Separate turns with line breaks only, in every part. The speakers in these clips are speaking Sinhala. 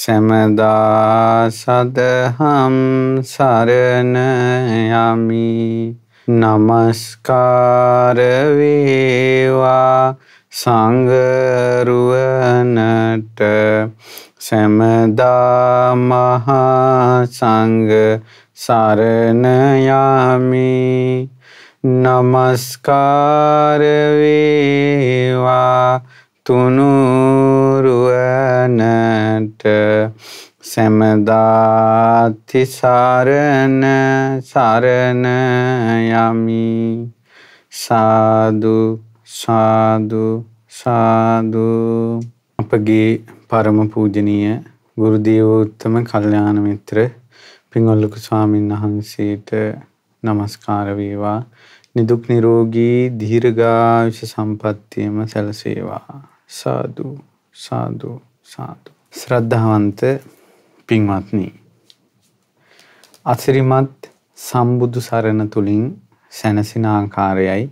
සැමදා සදහම් සරණ යමි নমස්කාර වේවා සංගරුවනට සැමදා මහා සංඝ සරණ යමි নমස්කාර වේවා තුනුරුවනට මට සැමදාති සරණ සරණ යමි සාදු සාදු සාදු අපගේ පරම පූජනීය ගුරු දේවෝත්තම කල්යාණ මිත්‍ර පින්වල්ලක ස්වාමීන් වහන්සේට নমස්කාර වේවා නිදුක් නිරෝගී දීර්ඝායුෂ සම්පන්නියම සැලසේවා සාදු සාදු සාදු ශ්‍රද්ධාවන්ත පින්වත්නි අසිරිමත් සම්බුදු සරණ තුලින් සැනසෙන ආකාරයයි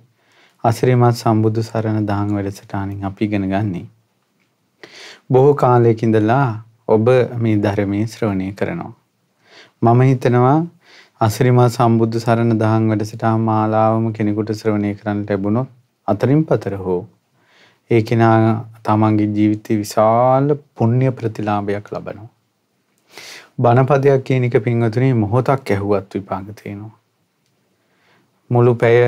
අසිරිමත් සම්බුදු සරණ දහම් වැඩසටහනින් අපි ඉගෙන ගන්නේ බොහෝ කාලයක ඉඳලා ඔබ මේ ධර්මයේ ශ්‍රවණය කරනවා මම හිතනවා අසිරිමත් සම්බුදු සරණ දහම් වැඩසටහන් මාලාවම කෙනෙකුට ශ්‍රවණය කරන්න ලැබුණොත් අතරින් පතර හෝ ඒ කෙනා තමන්ගේ ජීවිතය විශාල පුුණ්්‍ය ප්‍රතිලාභයක් ලබනවා. බණපදයක් කියනික පින්වතුනේ මොහොතක් ඇහුවත් විපාගතියෙනවා. මුළු පැය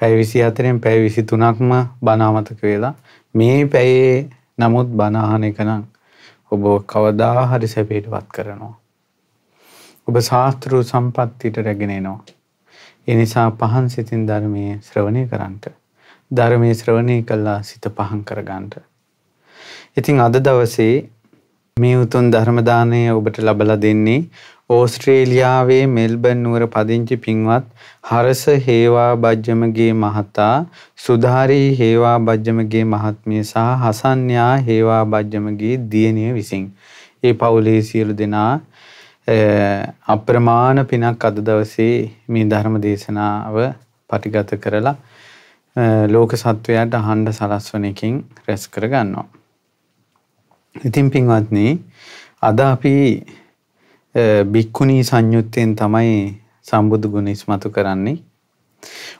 පැවිසි අතරෙන් පැය විසි තුනක්ම බනාමතක වෙලා මේ පැයේ නමුත් බනාහන එකනම් ඔබ කවදා හරි සැපේට වත් කරනවා. ඔබ ශාස්තෘ සම්පත්තිට රැගෙනනවා. එනිසා පහන් සිතින් ධර්මය ශ්‍රවණය කරන්ට. ධර්මය ශ්‍රවණය කල්ලා සිත පහන් කරගන්නට. ඉතිං අද දවසේ මේ උතුන් ධර්මදානය ඔබට ලබල දෙන්නේ ඕස්ට්‍රේලියාවේ මෙල්බන් නුවර පදිංචි පින්වත් හරස හේවා බජ්ජමගේ මහතා සුධාරී හේවා බජ්ජමගේ මහත්මිය සහ හසන්යා හේවා බජ්ජමගේ දියණිය විසින් ඒ පවුලේ සියලු දෙනා අප්‍රමාණ පිනක් අද දවසේ මේ ධර්ම දේශනාව පටිගත කරලා ලෝක සත්වයාට අහන්ඩ සලස්වන එකින් රැස් කර ගන්නවා. ඉතින් පින්වත්න අද අපි බික්කුණී සංයුත්තයෙන් තමයි සම්බුදු ගුණ ඉස්මතු කරන්නේ.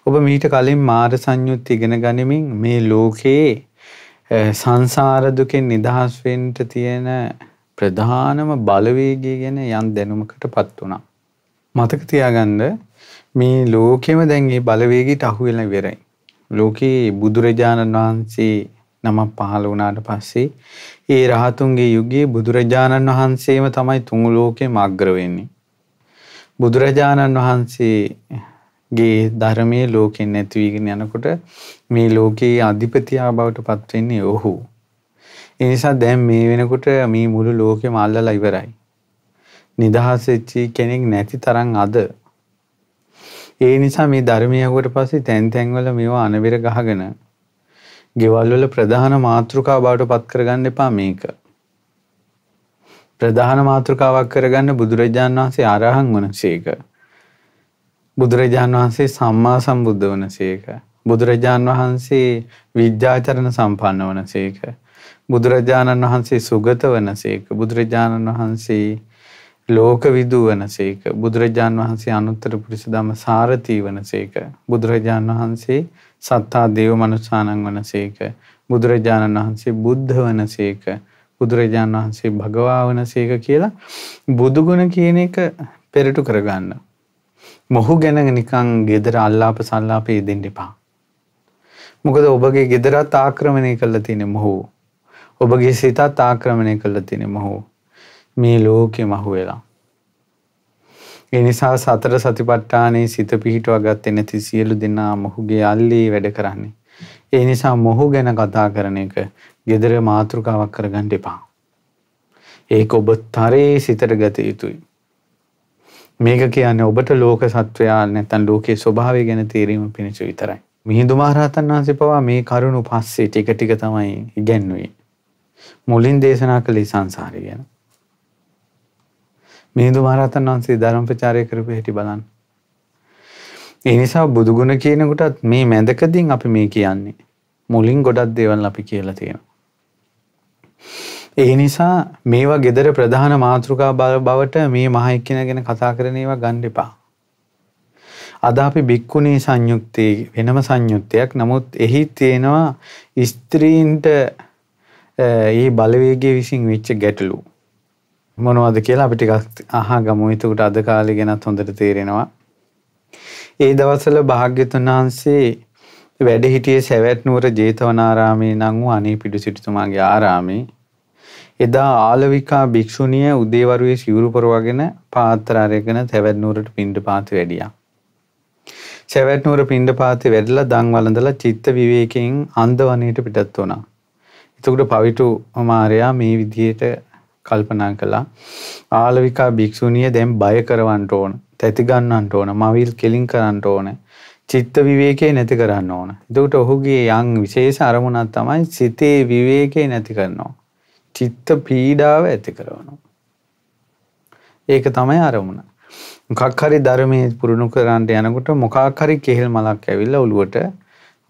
ඔබ මීට කලින් මාර සංයුත් ඉගෙන ගනිමින් මේ ලෝකයේ සංසාර දුකෙන් නිදහස් වෙන්න තියෙන ප්‍රධානම බලවේගය ගැන යම් දැනුමකට පත් වුණා. මතක තියාගන්න මේ ලෝකෙම දැන් මේ බලවේගයට අහු වෙලා ඉවරයි. ලෝකේ බුදුරජාණන් වහන්සේ නමක් පහළ වුණාට පස්සේ ඒ රහතුන්ගේ යුගයේ බුදුරජාණන් වහන්සේම තමයි තුන් ලෝකෙම අග්‍ර වෙන්නේ. බුදුරජාණන් වහන්සේගේ ධර්මයේ ලෝකෙන් නැති වීගෙන යනකොට මේ ලෝකයේ අධිපතියා බවට පත් වෙන්නේ ඔහු. ඒ නිසා දැන් මේ වෙනකොට මේ මුළු ලෝකෙම අල්ලලා ඉවරයි. නිදහස් වෙච්ච කෙනෙක් නැති තරම් අද ඒ නිසා මේ ධර්මය ඇහුවට පස්සේ තැන් තැන්වල මේවා අනවිර ගහගෙන ගෙවල් වල ප්‍රධාන මාතෘකාව බවට පත් කරගන්න එපා මේක. ප්‍රධාන මාතෘකාවක් කරගන්න බුදුරජාණන් වහන්සේ ආරහං වනසේක. බුදුරජාණන් වහන්සේ සම්මා සම්බුද්ධ වනසේක. බුදුරජාණන් වහන්සේ විද්‍යාචරණ සම්පන්න වනසේක. බුදුරජාණන් වහන්සේ සුගත වනසේක. බුදුරජාණන් වහන්සේ ලෝක විදූ වනසේක බුදුරජාන් වහන්සේ අනුත්තර පුරිස ධම සාරතී වනසේක බුදුරජාන් වහන්සේ සත්තා දේව මනුසානං වනසේක බුදුරජාණන් වහන්සේ බුද්ධ වනසේක බුදුරජාණන් වහන්සේ භගවා වනසේක කියලා බුදුගුණ කියන එක පෙරටු කරගන්න. මොහු ගැන නිකං ගෙදර අල්ලාප සල්ලාපයේ දෙන්න එපා. මොකද ඔබගේ ගෙදරත් ආක්‍රමණය කළ තියෙන මොහෝ. ඔබගේ සිතත් ආක්‍රමණය කළ තියෙන මොහෝ. මේ ලෝකෙ මහුවෙලා. ඒ නිසා සතර සතිපට්ඨානයේ සිත පිහිටුවා ගත්තේ නැති සියලු දෙනා මොහුගේ අල්ලේ වැඩ කරන්නේ. ඒ නිසා මොහු ගැන කතා කරන එක gedara මාතෘකාවක් කරගන්න එපා. ඒක ඔබ තරේ සිතට ගත යුතුයි. මේක කියන්නේ ඔබට ලෝක සත්වයා නැත්නම් ලෝකයේ ස්වභාවය ගැන තීරීම පිණිස විතරයි. මිහිඳු මහරහතන් වහන්සේ පවා මේ කරුණු පස්සේ ටික ටික තමයි ඉගැන්වුවේ. මුලින් දේශනා කළේ සංසාරය ගැන. මිහිඳු මහරහතන් වහන්සේ ධර්ම ප්‍රචාරය කරපු හැටි බලන්න. ඒ නිසා බුදු ගුණ කියනකොටත් මේ මැදකදින් අපි මේ කියන්නේ. මුලින් ගොඩක් දේවල් අපි කියලා තියෙනවා. ඒ නිසා මේවා gedara ප්‍රධාන මාතෘකා බවට මේ මහ එක්කින ගැන කතා කරන ඒවා ගන්න එපා. අද අපි බික්කුණේ සංයුක්තේ වෙනම සංයුත්තයක් නමුත් එහි තියෙනවා ස්ත්‍රීන්ට ඒ බලවේගය විසින් වෙච්ච ගැටලු. මොනවද කියලා අපි ටිකක් අහා ගමු. එතකොට අද කාලේ ගැනත් හොඳට තේරෙනවා. ඒ දවස්වල භාග්‍යතුන් වහන්සේ වැඩ හිටියේ සැවැත් නුවර ජේතවනාරාමේ නම් වූ අනේපිඩු සිටුතුමාගේ ආරාමේ එදා ආලවිකා භික්ෂුණිය උදේවරුේ සිවුරු පරවගෙන පාත්‍ර අරගෙන සැවැත් නුවරට පිණ්ඩපාත වැඩියා. සැවැත් නුවර පිණ්ඩපාතේ වැඩලා දන් වළඳලා චිත්ත විවේකයෙන් අන්දවණයට පිටත් වුණා. එතකොට පවිතු මාරයා මේ විදිහට කල්පනා කළා ආලවිකා භික්ෂුණිය දැන් බය කරවන්න ඕන තැති ගන්නන්න ඕන මවිල් කෙලින් කරන්න ඕන චිත්ත විවේකේ නැති කරන්න ඕන එතකොට ඔහුගේ යම් විශේෂ අරමුණක් තමයි සිතේ විවේකේ නැති කරනවා චිත්ත පීඩාව ඇති කරනවා ඒක තමයි අරමුණ මොකක් හරි ධර්මයේ පුරුණු කරන්න යනකොට මොකක් හරි කෙහෙල් මලක් ඇවිල්ලා ඔළුවට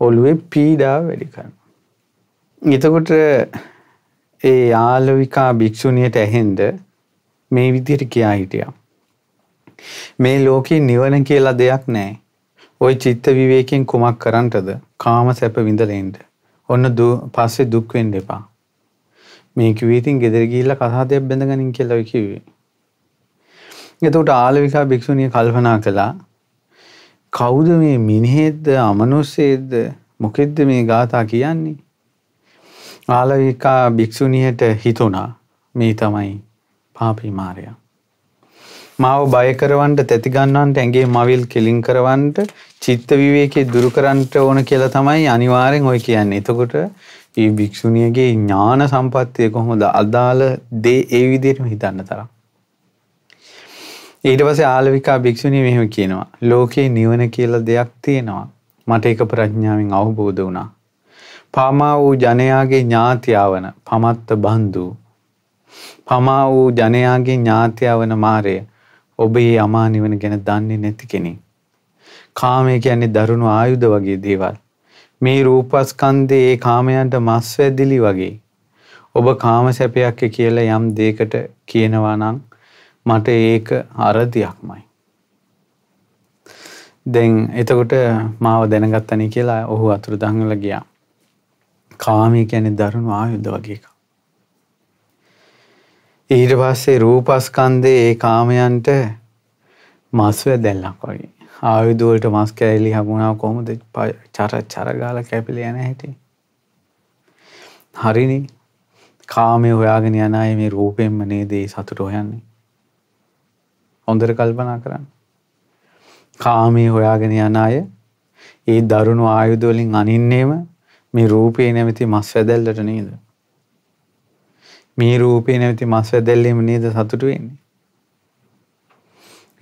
ඔළුවේ පීඩාව වැඩි කරනවා එතකොට ඒ ආලවිකා භික්‍ෂුණියට ඇහෙන්ඩ මේ විදියට කියා හිටියා. මේ ලෝකයේ නිවන කියලා දෙයක් නෑ. ඔය චිත්ත විවේකෙන් කුමක් කරන්ටද කාම සැප විඳලෙන්ට. ඔන්න පස්සේ දුක්වෙන්ඩ එපා. මේක වීතින් ගෙදර ගිල්ල කසාතයක් බැඳගනින් කෙලව කිවේ. එතකට ආලවිකා භික්‍ෂුණිය කල්පනා කළා කෞුද මේ මිනිහෙද්ද අමනුස්සේද්ද මොකෙද්ද මේ ගාථා කියන්නේ ආලවිකා භික්‍ෂුණියට හිතුණා මේ තමයි පාපී මාරයා. මාව බය කරවන්න තැතිගන්නන්ට ඇගේ මවිල් කෙලින් කරවන්නට චිත්ත විවේකේ දුරු කරන්නට ඕන කියලා තමයි අනිවාර්යෙන් ඔය කියන්නේ. එතකොට මේ භික්ෂුණියගේ ඥාන සම්පත්තිය කොහොමද අදාළ දේ ඒ විදිහටම හිතන්න තරම්. ඊට පස්සේ ආලවිකා භික්ෂුණිය මෙහෙම කියනවා. ලෝකේ නිවන කියලා දෙයක් තියෙනවා. මට ඒක ප්‍රඥාවෙන් අවබෝධ වුණා. පමා වූ ජනයාගේ ඥාතියාවන පමත්ත බන්දු පමා වූ ජනයාගේ ඥාතියාවන මාරය ඔබේ අමා නිවන ගැන දන්නේ නැති කෙනෙක්. කාමය කියන්නේ දරුණු ආයුධ වගේ දේවල්. මේ රූපස්කන්ධේ ඒ කාමයන්ට මස් වැදිලි වගේ. ඔබ කාම සැපයක් කියලා යම් දෙයකට කියනවා නම් මට ඒක අරතියක්මයි. දැන් එතකොට මාව දැනගත්තනේ කියලා ඔහු අතුරුදහන් වෙලා ගියා. කාමය කියන්නේ දරුණු ආයුධ වගේ එකක්. ඊට පස්සේ රූපස්කන්ධේ ඒ කාමයන්ට මස්ව දැල්ලක් වගේ. ආයුධ වලට මස් කෑලි හමුණා කොහොමද චර චර ගාලා කැපිලා යන හැටි. හරිනේ. කාමය හොයාගෙන යන අය මේ රූපෙන්ම නේද ඒ සතුට හොයන්නේ. හොඳට කල්පනා කරන්න. කාමය හොයාගෙන යන අය ඒ දරුණු ආයුධ වලින් අනින්නේම මේ රූපේ නැමැති මස් වැදැල්ලට නේද? මේ රූපේ නැමැති මස් වැදැල්ලෙම නේද සතුටු වෙන්නේ?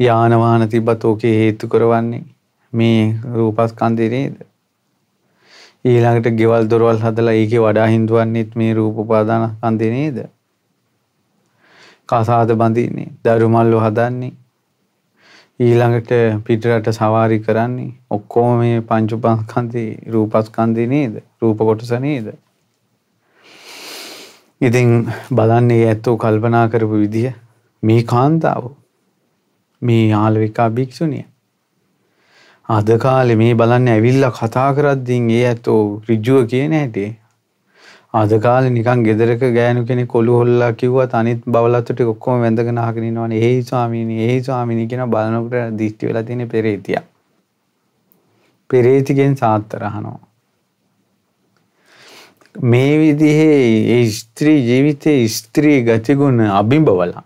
යාන වාහන තිබ්බතෝකේ හේතු කරවන්නේ මේ රූපස්කන්ධේ නේද? ඊළඟට ගෙවල් දොරවල් හදලා ඒකේ වඩා හින්දුවන්නේත් මේ රූප උපාදානස්කන්ධේ නේද? කසාද බඳින්නේ, දරුමල්ව හදන්නේ, ඊළඟට පිටරට සවාරි කරන්නේ ඔක්කොම මේ පංච පස්කන්ධේ රූපස්කන්ධේ නේද? රූප කොටස නේද? ඉතින් බලන්නේ ඇත්තෝ කල්පනා කරපු විදිය මේ කාන්තාව මේ යාලවිකා භික්ෂුණිය අද කාලේ මේ බලන්න ඇවිල්ලා කතා කරද්දී ඒ ඇත්තෝ ඍජුව කියන හැටි අද කාලේ නිකන් ගෙදරක ගෑනු කෙනෙක් කොළු හොල්ලා කිව්වත් අනිත් බවලත්තු ටික ඔක්කොම වැඳගෙන අහගෙන ඉන්නවනේ. "හේයි ස්වාමීනි, හේයි ස්වාමීනි" කියන බලනකොට දිෂ්ටි වෙලා තියෙන පෙරේතියා. පෙරේතිගෙන් සාත්තර අහනවා. මේ විදිහේ ස්ත්‍රී ජීවිතයේ ස්ත්‍රී ගතිගුණ අභිඹවලා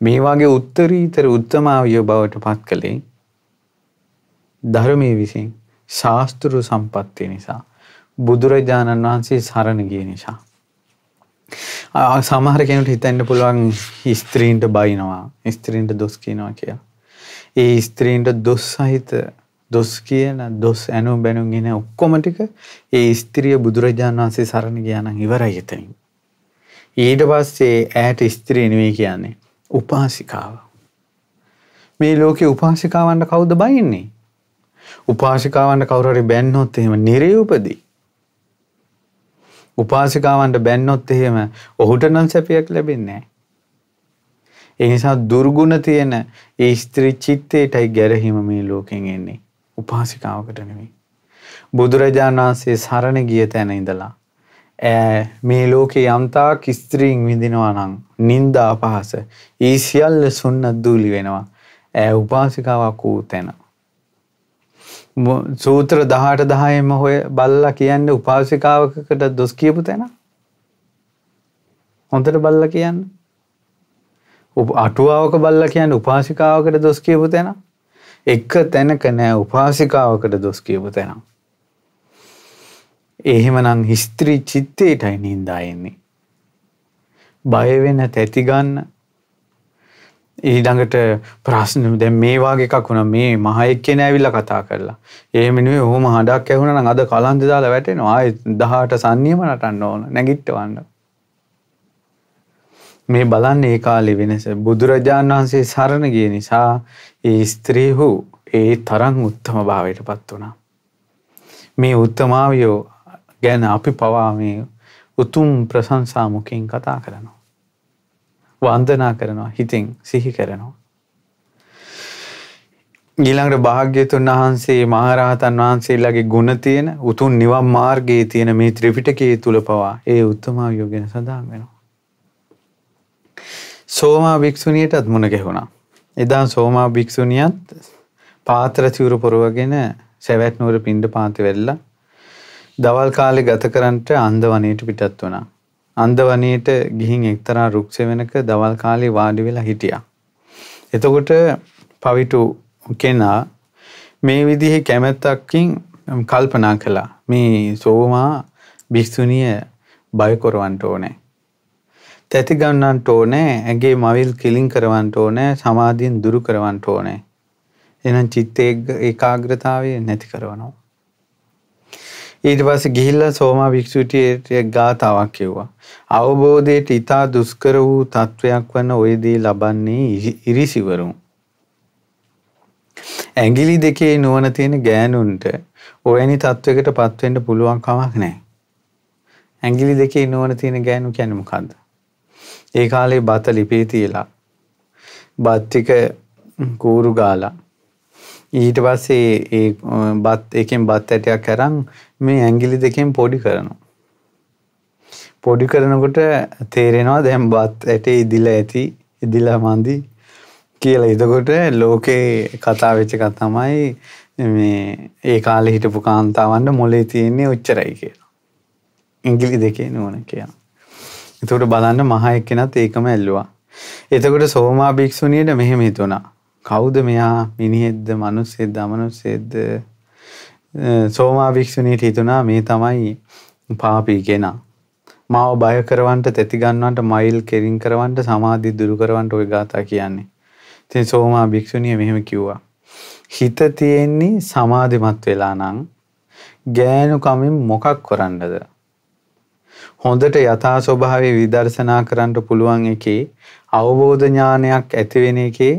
මේ වගේ උත්තරීතර උත්තමාවිය බවට පත් කළේ ධර්මයේ විසින් ශාස්ත්‍රු සම්පත්තිය නිසා බුදුරජාණන් වහන්සේ සරණ ගිය නිසා. සමහර කෙනට හිතන්න පුළුවන් ස්ත්‍රීන්ට බයිනවා ස්ත්‍රීන්ට දොස් කියනවා කියලා. ඒ ස්ත්‍රීන්ට දොස් සහිත දොස් කියන දොස් ඇනු බැනුම් ගෙන ඔක්කොම ටික ඒ ස්ත්‍රිය බුදුරජාණන් වහන්සේ සරණ ගියා නම් ඉවරයි එතනින්. ඊට පස්සේ ඈට ස්ත්‍රිය නෙවෙයි කියන්නේ උපාසිකාව. මේ ලෝකේ උපාසිකාවන්ට කවුද බයින්නේ? උපාසිකාවන්ට කවුරු හරි බැන්නොත් එහෙම නිරේ උපදී. උපාසිකාවන්ට බැන්නොත් එහෙම ඔහුට නම් සැපයක් ලැබෙන්නේ නැහැ. ඒ නිසා දුර්ගුණ තියෙන ඒ ස්ත්‍රී චිත්තයටයි ගැරහීම මේ ලෝකෙන් එන්නේ. උපාසිකාවකට නෙමෙයි. බුදුරජාණන් වහන්සේ සරණ ගිය තැන ඉඳලා මේ ලෝකේ යම්තාක් ස්ත්‍රීන් විඳිනවා නම් නිന്ദා අපහාස ඊ සියල්ල සුන්නත් දූලි වෙනවා. උපාසිකාවක් වූ තැන. සූත්‍ර දහට දහයම හොය බල්ලා කියන්න උපාසිකාවකට දොස් කියපු තැන හොඳට බල්ල කියන්න අටුවාවක බල්ල කියන්න උපාසිකාවකට දොස් කියපු තැන එක්ක තැනක නෑ උපාසිකාවකට දොස් කියපු තැන එහෙමනම් හිස්ත්‍රී චිත්තයටයි නින්දායෙන්නේ බයවෙන තැතිගන්න ඊළඟට ප්‍රශ්න දැන් මේ වගේ එකක් වුණා මේ මහ එක්කෙනා ඇවිල්ලා කතා කරලා. එහෙම නෙවෙයි ඔහොම හඩක් ඇහුණා නම් අද කලන්ත දාලා වැටෙනවා. ආයෙ 18 සංනියම නටන්න ඕන. නැගිටවන්න. මේ බලන්නේ ඒ කාලේ වෙනස. බුදුරජාණන් වහන්සේ සරණ ගිය නිසා ඒ ස්ත්‍රීහු ඒ තරම් උත්තම භාවයටපත් වුණා. මේ උත්තමාවියෝ ගැන අපි පවා මේ උතුම් ප්‍රශංසා මුකින් කතා කරනවා. වන්දනා කරනවා හිතින් සිහි කරනවා. ඊළඟට භාග්‍යතුන් වහන්සේ මහරහතන් වහන්සේලාගේ ගුණ තියෙන උතුම් නිවන් මාර්ගයේ තියෙන මේ ත්‍රිපිටකයේ තුල පවා ඒ උත්තම යෝගින සඳහන් වෙනවා. සෝමා භික්ෂුණියටත් මුණ ගැහුණා. එදා සෝමා භික්ෂුණියත් පාත්‍ර චිවුරු පොරවගෙන සැවැත් නුවර පින්ඳ පාත වෙල්ලා දවල් කාලේ ගත කරන්නට අන්දවණේට පිටත් වුණා. අන්දවනේට ගිහින් එක්තරා රුක් සෙවණක දවල් කාලේ වාඩි වෙලා හිටියා. එතකොට පවිටු කෙනා මේ විදිහේ කැමැත්තකින් කල්පනා කළා. මේ සෝමා භික්ෂුණිය බය කරවන්න ඕනේ. තැති ගන්නන්ට ඕනේ, ඇගේ මවිල් කිලින් කරවන්න ඕනේ, සමාධියෙන් දුරු කරවන්න ඕනේ. එහෙනම් චිත්ත ඒකාග්‍රතාවය නැති කරනවා. ඊට පස්සේ ගිහිල්ලා සෝමා භික්ෂුවට ගාතාවක් කිව්වා. අවබෝධයට ඊතා දුෂ්කර වූ තත්වයක් වන ওই දේ ලබන්නේ ඉරිසිවරුන්. ඇඟිලි දෙකේ නුවණ තියෙන ගෑනුන්ට ඔයනි තත්වයකට පත් වෙන්න පුළුවන් කමක් නැහැ. ඇඟිලි දෙකේ නුවණ තියෙන ගෑනු කියන්නේ මොකද්ද? ඒ කාලේ බත ලිපේ තියලා බත් ටික කූරු ගාලා ඊට පස්සේ ඒ බත් එකෙන් බත් ඇටයක් අරන් මේ ඇංගිලි දෙකෙන් පොඩි කරනවා. පොඩි කරනකොට තේරෙනවා දැම් බත් ඇට ඉදිල ඇති ඉදිලා මන්දි කියලා එතකොට ලෝකේ කතා වෙච්ච කතමයි මේ ඒ කාලෙ හිටපු කාන්තාවන්ට මොලේ තියෙන්නේ උච්චරයි කියලා. ඉංගිලි දෙකේ නුවන කියන. එතකොට බලන්න මහ එක්කෙනත් ඒකම ඇල්ලවා. එතකොට සෝමා භික්‍ෂුණයට මෙහෙම හිතුණා. කෞුද මෙයා මිනිහෙද්ද මනුස්සෙද අමනුස්සෙද්ද සෝමා භික්ෂුණීට හිතුණා මේ තමයි පාපී කෙනා. මාව බය කරවන්නට, තෙති ගන්නවන්නට, මයිල් කෙරින් කරවන්නට, සමාධි දුරු කරවන්නට ওই ગાතා කියන්නේ. ඉතින් සෝමා භික්ෂුණිය මෙහෙම කිව්වා. හිත තියෙන්නේ සමාධිමත් වෙලා නම් ගෑනු කමින් මොකක් කරන්නද? හොඳට යථා ස්වභාවයේ විදර්ශනා කරන්න පුළුවන් එකේ අවබෝධ ඥානයක් ඇති වෙන එකේ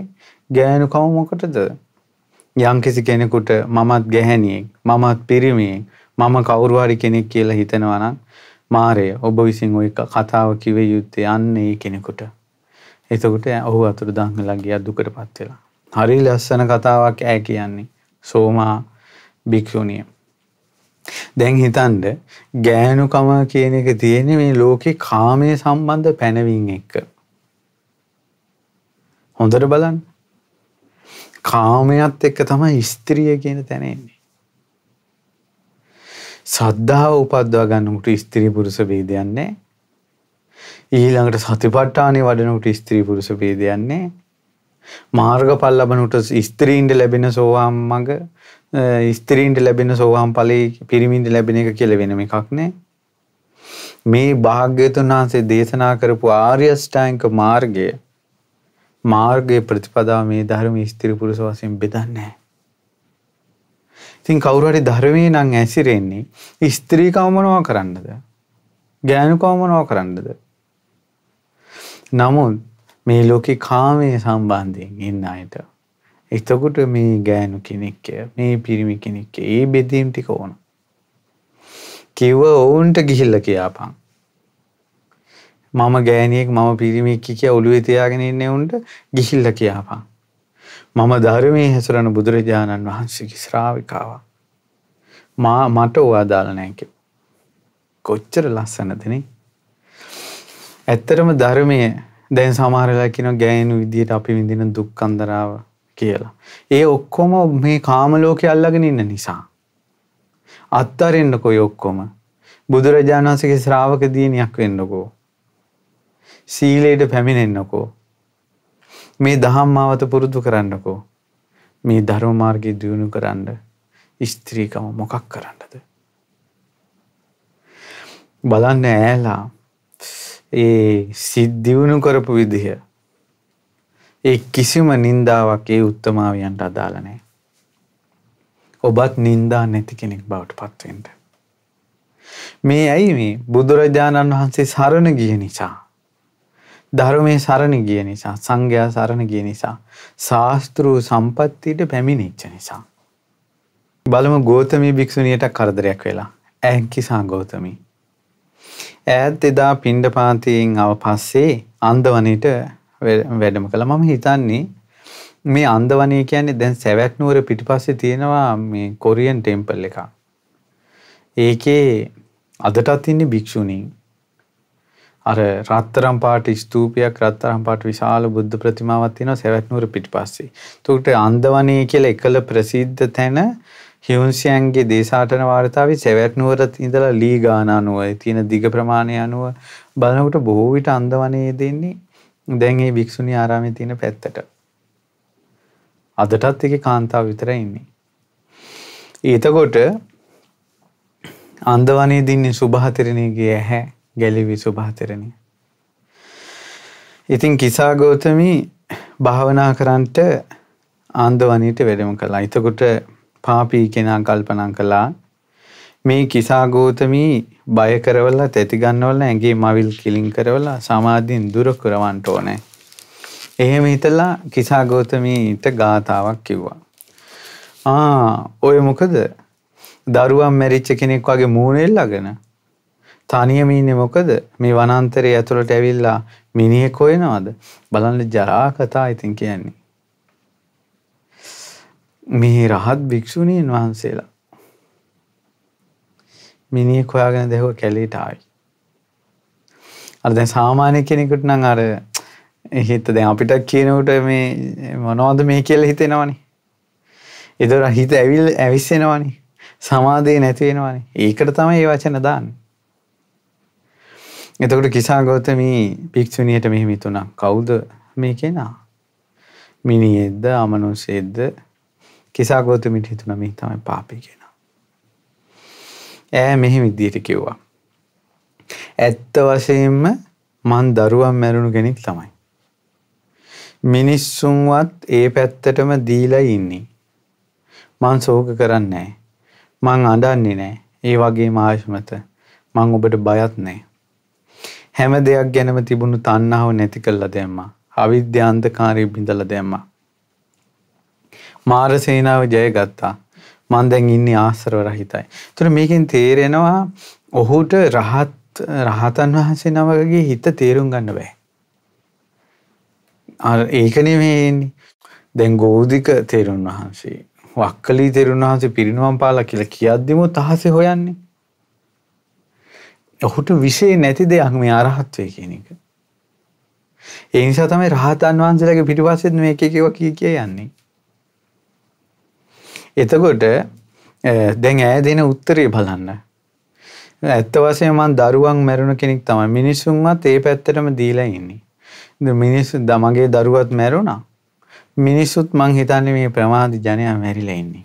ගෑනුකම මොකටද? යම්කිසි කෙනෙකුට මමත් ගැහැණියෙක් මමත් පිරිමියෙක් මම කවුරු හරි කෙනෙක් කියලා හිතනවා නම් මාරය ඔබ විසින් ওই කතාව කිව යුත්තේ අන්න ඒ කෙනෙකුට. එතකොට ඔහු අතුරුදහන් වෙලා ගියා දුකටපත් වෙලා. හරි ලස්සන කතාවක් ඈ කියන්නේ සෝමා භික්ෂුණිය. දැන් හිතන්න ගෑනුකම කියන එක තියෙන්නේ මේ ලෝකේ කාමයේ සම්බන්ධ පැනවීම එක්ක. හොඳට බලන්න. කාමයත් එක්ක තමයි ස්ත්‍රිය කියන තැනෙන්නේ. සද්ධාව උපද්දවා ගන්නකට ස්ත්‍රී පුරුෂ ભેදයක් නැහැ. ඊළඟට සතිපට්ඨානෙ වඩනකට ස්ත්‍රී පුරුෂ ભેදයක් නැහැ. මාර්ගඵල ලබනට ස්ත්‍රීන්ට ලැබෙන සෝවාන් මඟ ස්ත්‍රීන්ට ලැබෙන සෝවාන් ඵලයේ පිරිමින්ට ලැබෙන එක කියලා වෙන එකක් නැහැ. මේ භාග්‍යතුන් වහන්සේ දේශනා කරපු ආර්ය ශ්‍රාංක මාර්ගය මාර්ගයේ ප්‍රතිපදාව මේ ධර්මයේ ස්ථිර පුරුෂ වශයෙන් බෙදන්නේ නැහැ. ඉතින් කවුරු හරි ධර්මයේ නම් ඇසිරෙන්නේ ස්ත්‍රී කවමනවා කරන්නද? ගෑනු කවමනවා කරන්නද? නමුත් මේ ලෝකේ කාමයේ සම්බන්ධයෙන් ඉන්න අයට එතකොට මේ ගෑනු කෙනෙක්ය මේ පිරිමි කෙනෙක්ය ඒ බෙදීම් ටික ඕන. කිව්ව ඔවුන්ට ගිහිල්ලා කියාපන්. මම ගෑණියෙක් මම පිරිමියෙක් කිය ඔළුවේ තියාගෙන ඉන්න උන්ට ගිහිල්ලා කියාපන්. මම ධර්මයේ හැසිරෙන බුදුරජාණන් වහන්සේගේ ශ්‍රාවිකාවක්. මා මට ඔවා දාලා නැහැ කිව්වා. කොච්චර ලස්සනද නේ? ඇත්තටම ධර්මයේ දැන් සමහර වෙලාවට කියනවා ගෑනු විදියට අපි විඳින දුක් අන්දරාව කියලා. ඒ ඔක්කොම මේ කාම ලෝකේ අල්ලගෙන ඉන්න නිසා. අත්තරින්නකෝ ඔය ඔක්කොම. බුදුරජාණන් වහන්සේගේ ශ්‍රාවක දියණියක් වෙන්නකෝ. සීලයට පැමිණෙන්නකෝ. මේ දහම් මාවත පුරුදු කරන්නකෝ. මේ ධර්මමාර්ගය දියුණු කරන්න ස්ත්‍රීකම මොකක් කරන්නද. බලන්න ඇලා ඒ සිද්ධියුණු කරපු විදිහ. ඒ කිසිම නින්දාවක් ඒ උත්තමාවයන්ට අදාලනෑ. ඔබත් නින්දා නැති කෙනෙක් බවට පත්වෙන්ට. මේ ඇයි මේ බුදුරජාණන් වහන්සේ සරණ ගිය නිසා. ධර්මය සරණ ගිය නිසා සංඝයා සරණ ගිය නිසා ශාස්තෘූ සම්පත්තියට පැමිණිච්ච නිසා. බලම ගෝතමී භික්‍ෂුණියට කරදරයක් වෙලා ඇහැකි සංගෝතමී. ඇත් එදා පිණ්ඩ පාතියෙන් අව පස්සේ අන්දවනට වැඩම කළ මම හිතන්නේ මේ අන්දවනය කියන්නේ දැන් සැවැත් නුවර පිටිපස්සේ තියෙනවා මේ කොරියන් ටෙම්පල් එක. ඒකේ අදටත් ඉන්නේ භික්‍ෂුණීන් අර රත්තරම් පාට ස්තූපයක් රත්තරම් පාට විශාල බුද්ධ ප්‍රතිමාවක් තියෙනවා සැවැත්නුවර පිටිපස්සේ. එතකොට අන්දවනේ කියලා එකල ප්‍රසිද්ධ තැන හියුන්සියන්ගේ දේශාටන වාර්තාවේ සැවැත්නුවර ඉඳලා ලී ගාන අනුව තියෙන දිග ප්‍රමාණය අනුව බලනකොට බොහෝ විට අන්දවනේ දෙන්නේ දැන් මේ වික්ෂුණී ආරාමයේ තියෙන පැත්තට. අදටත් ඒකේ කාන්තාව විතරයි ඉන්නේ. එතකොට අන්දවනේ දින්නේ සුභහතරණියගේ ඇහැ ගැලිවි සුභාතරණිය. ඉතින් කිසා ගෞතමී භාවනා කරන්ට ආන්දවණීට වැඩම කළා. එතකොට පාපී කෙනා කල්පනා කළා මේ කිසා ගෞතමී බය කරවලා තැති ගන්නවල ඇඟේ මවිල් කිලින් කරවලා සමාධියෙන් දුර කරවන්න ඕනේ. එහෙම හිතලා කිසා ගෞතමීට ගාතාවක් කිව්වා. ආ ඔය මොකද? දරුවන් මැරිච්ච කෙනෙක් වගේ මූණෙල්ලගෙන තනියම ඉන්නේ මොකද මේ වනාන්තරය ඇතුළට ඇවිල්ලා මිනිහෙක් හොයනවද බලන්න ජරා කතා ඉතින් කියන්නේ මේ රහත් භික්ෂුණීන් වහන්සේලා මිනිහෙක් හොයාගෙන දැහුව කැලේට ආයි අර දැන් සාමාන්‍ය කෙනෙකුට නම් අර හිත දැන් අපිට කියනකොට මේ මොනවද මේ කියලා හිතෙනවනේ ඒතර හිත ඇවිල් ඇවිස්සෙනවනේ සමාධිය නැති වෙනවනේ ඒකට තමයි මේ වචන දාන්නේ එතකට කිසාගෝතම භික්‍ෂුණියට මෙහිමිතුනා කවුද මේ කෙනා මිනිෙද්ද අමනුසේද්ද කිසාගෝතමිට හිතුන මේ තමයි පාපි කෙනා. ඇ මෙහෙ විද්දියට කිව්වා. ඇත්ත වශයෙන්ම මන් දරුවන් මැරුණු කෙනෙක් තමයි. මිනිස්සුන්වත් ඒ පැත්තටම දීලා ඉන්නේ. මං සෝක කරන්නේ නෑ. මං අඩන්නේ නෑ ඒ වගේ මාශ්මත මං ඔබට බයත් නෑ. හැම දෙයක් ගැනම තිබුණු තණ්හාව නැති කළා දැම්මා. අවිද්‍යාන්තකාරී බිඳලා දැම්මා. මාර සේනාව ජයගත්තා. මං දැන් ඉන්නේ ආශ්‍රව රහිතයි. ඒතර මේකෙන් තේරෙනවා ඔහුට රහත් රහතන් වහන්සේ නමකගේ හිත තේරුම් ගන්න බෑ. අර ඒක නෙමෙයිනේ. දැන් ගෝධික තෙරුන් වහන්සේ වක්කලී තෙරුන් වහන්සේ පිරිනුවම් පාලා කියලා කියද්දිම තහසේ හොයන්නේ. ඔහුට විෂය නැති දෙයක් මේ අරහත්වය කියන එක. ඒ නිසා තමයි රහතන් වහන්සේලාගේ පිටිපස්සෙත් මේක එකව කී කිය යන්නේ. එතකොට දැන් ඈ දෙන උත්තරේ බලන්න. ඇත්ත වශයෙන්ම මං දරුවන් මැරුණ කෙනෙක් තමයි. මිනිසුන්වත් ඒ පැත්තටම දීලා ඉන්නේ. මිනිස්සු දමගේ දරුවත් මැරුණා. මිනිස්සුත් මං හිතන්නේ මේ ප්‍රමාද ජනයා මැරිලා ඉන්නේ.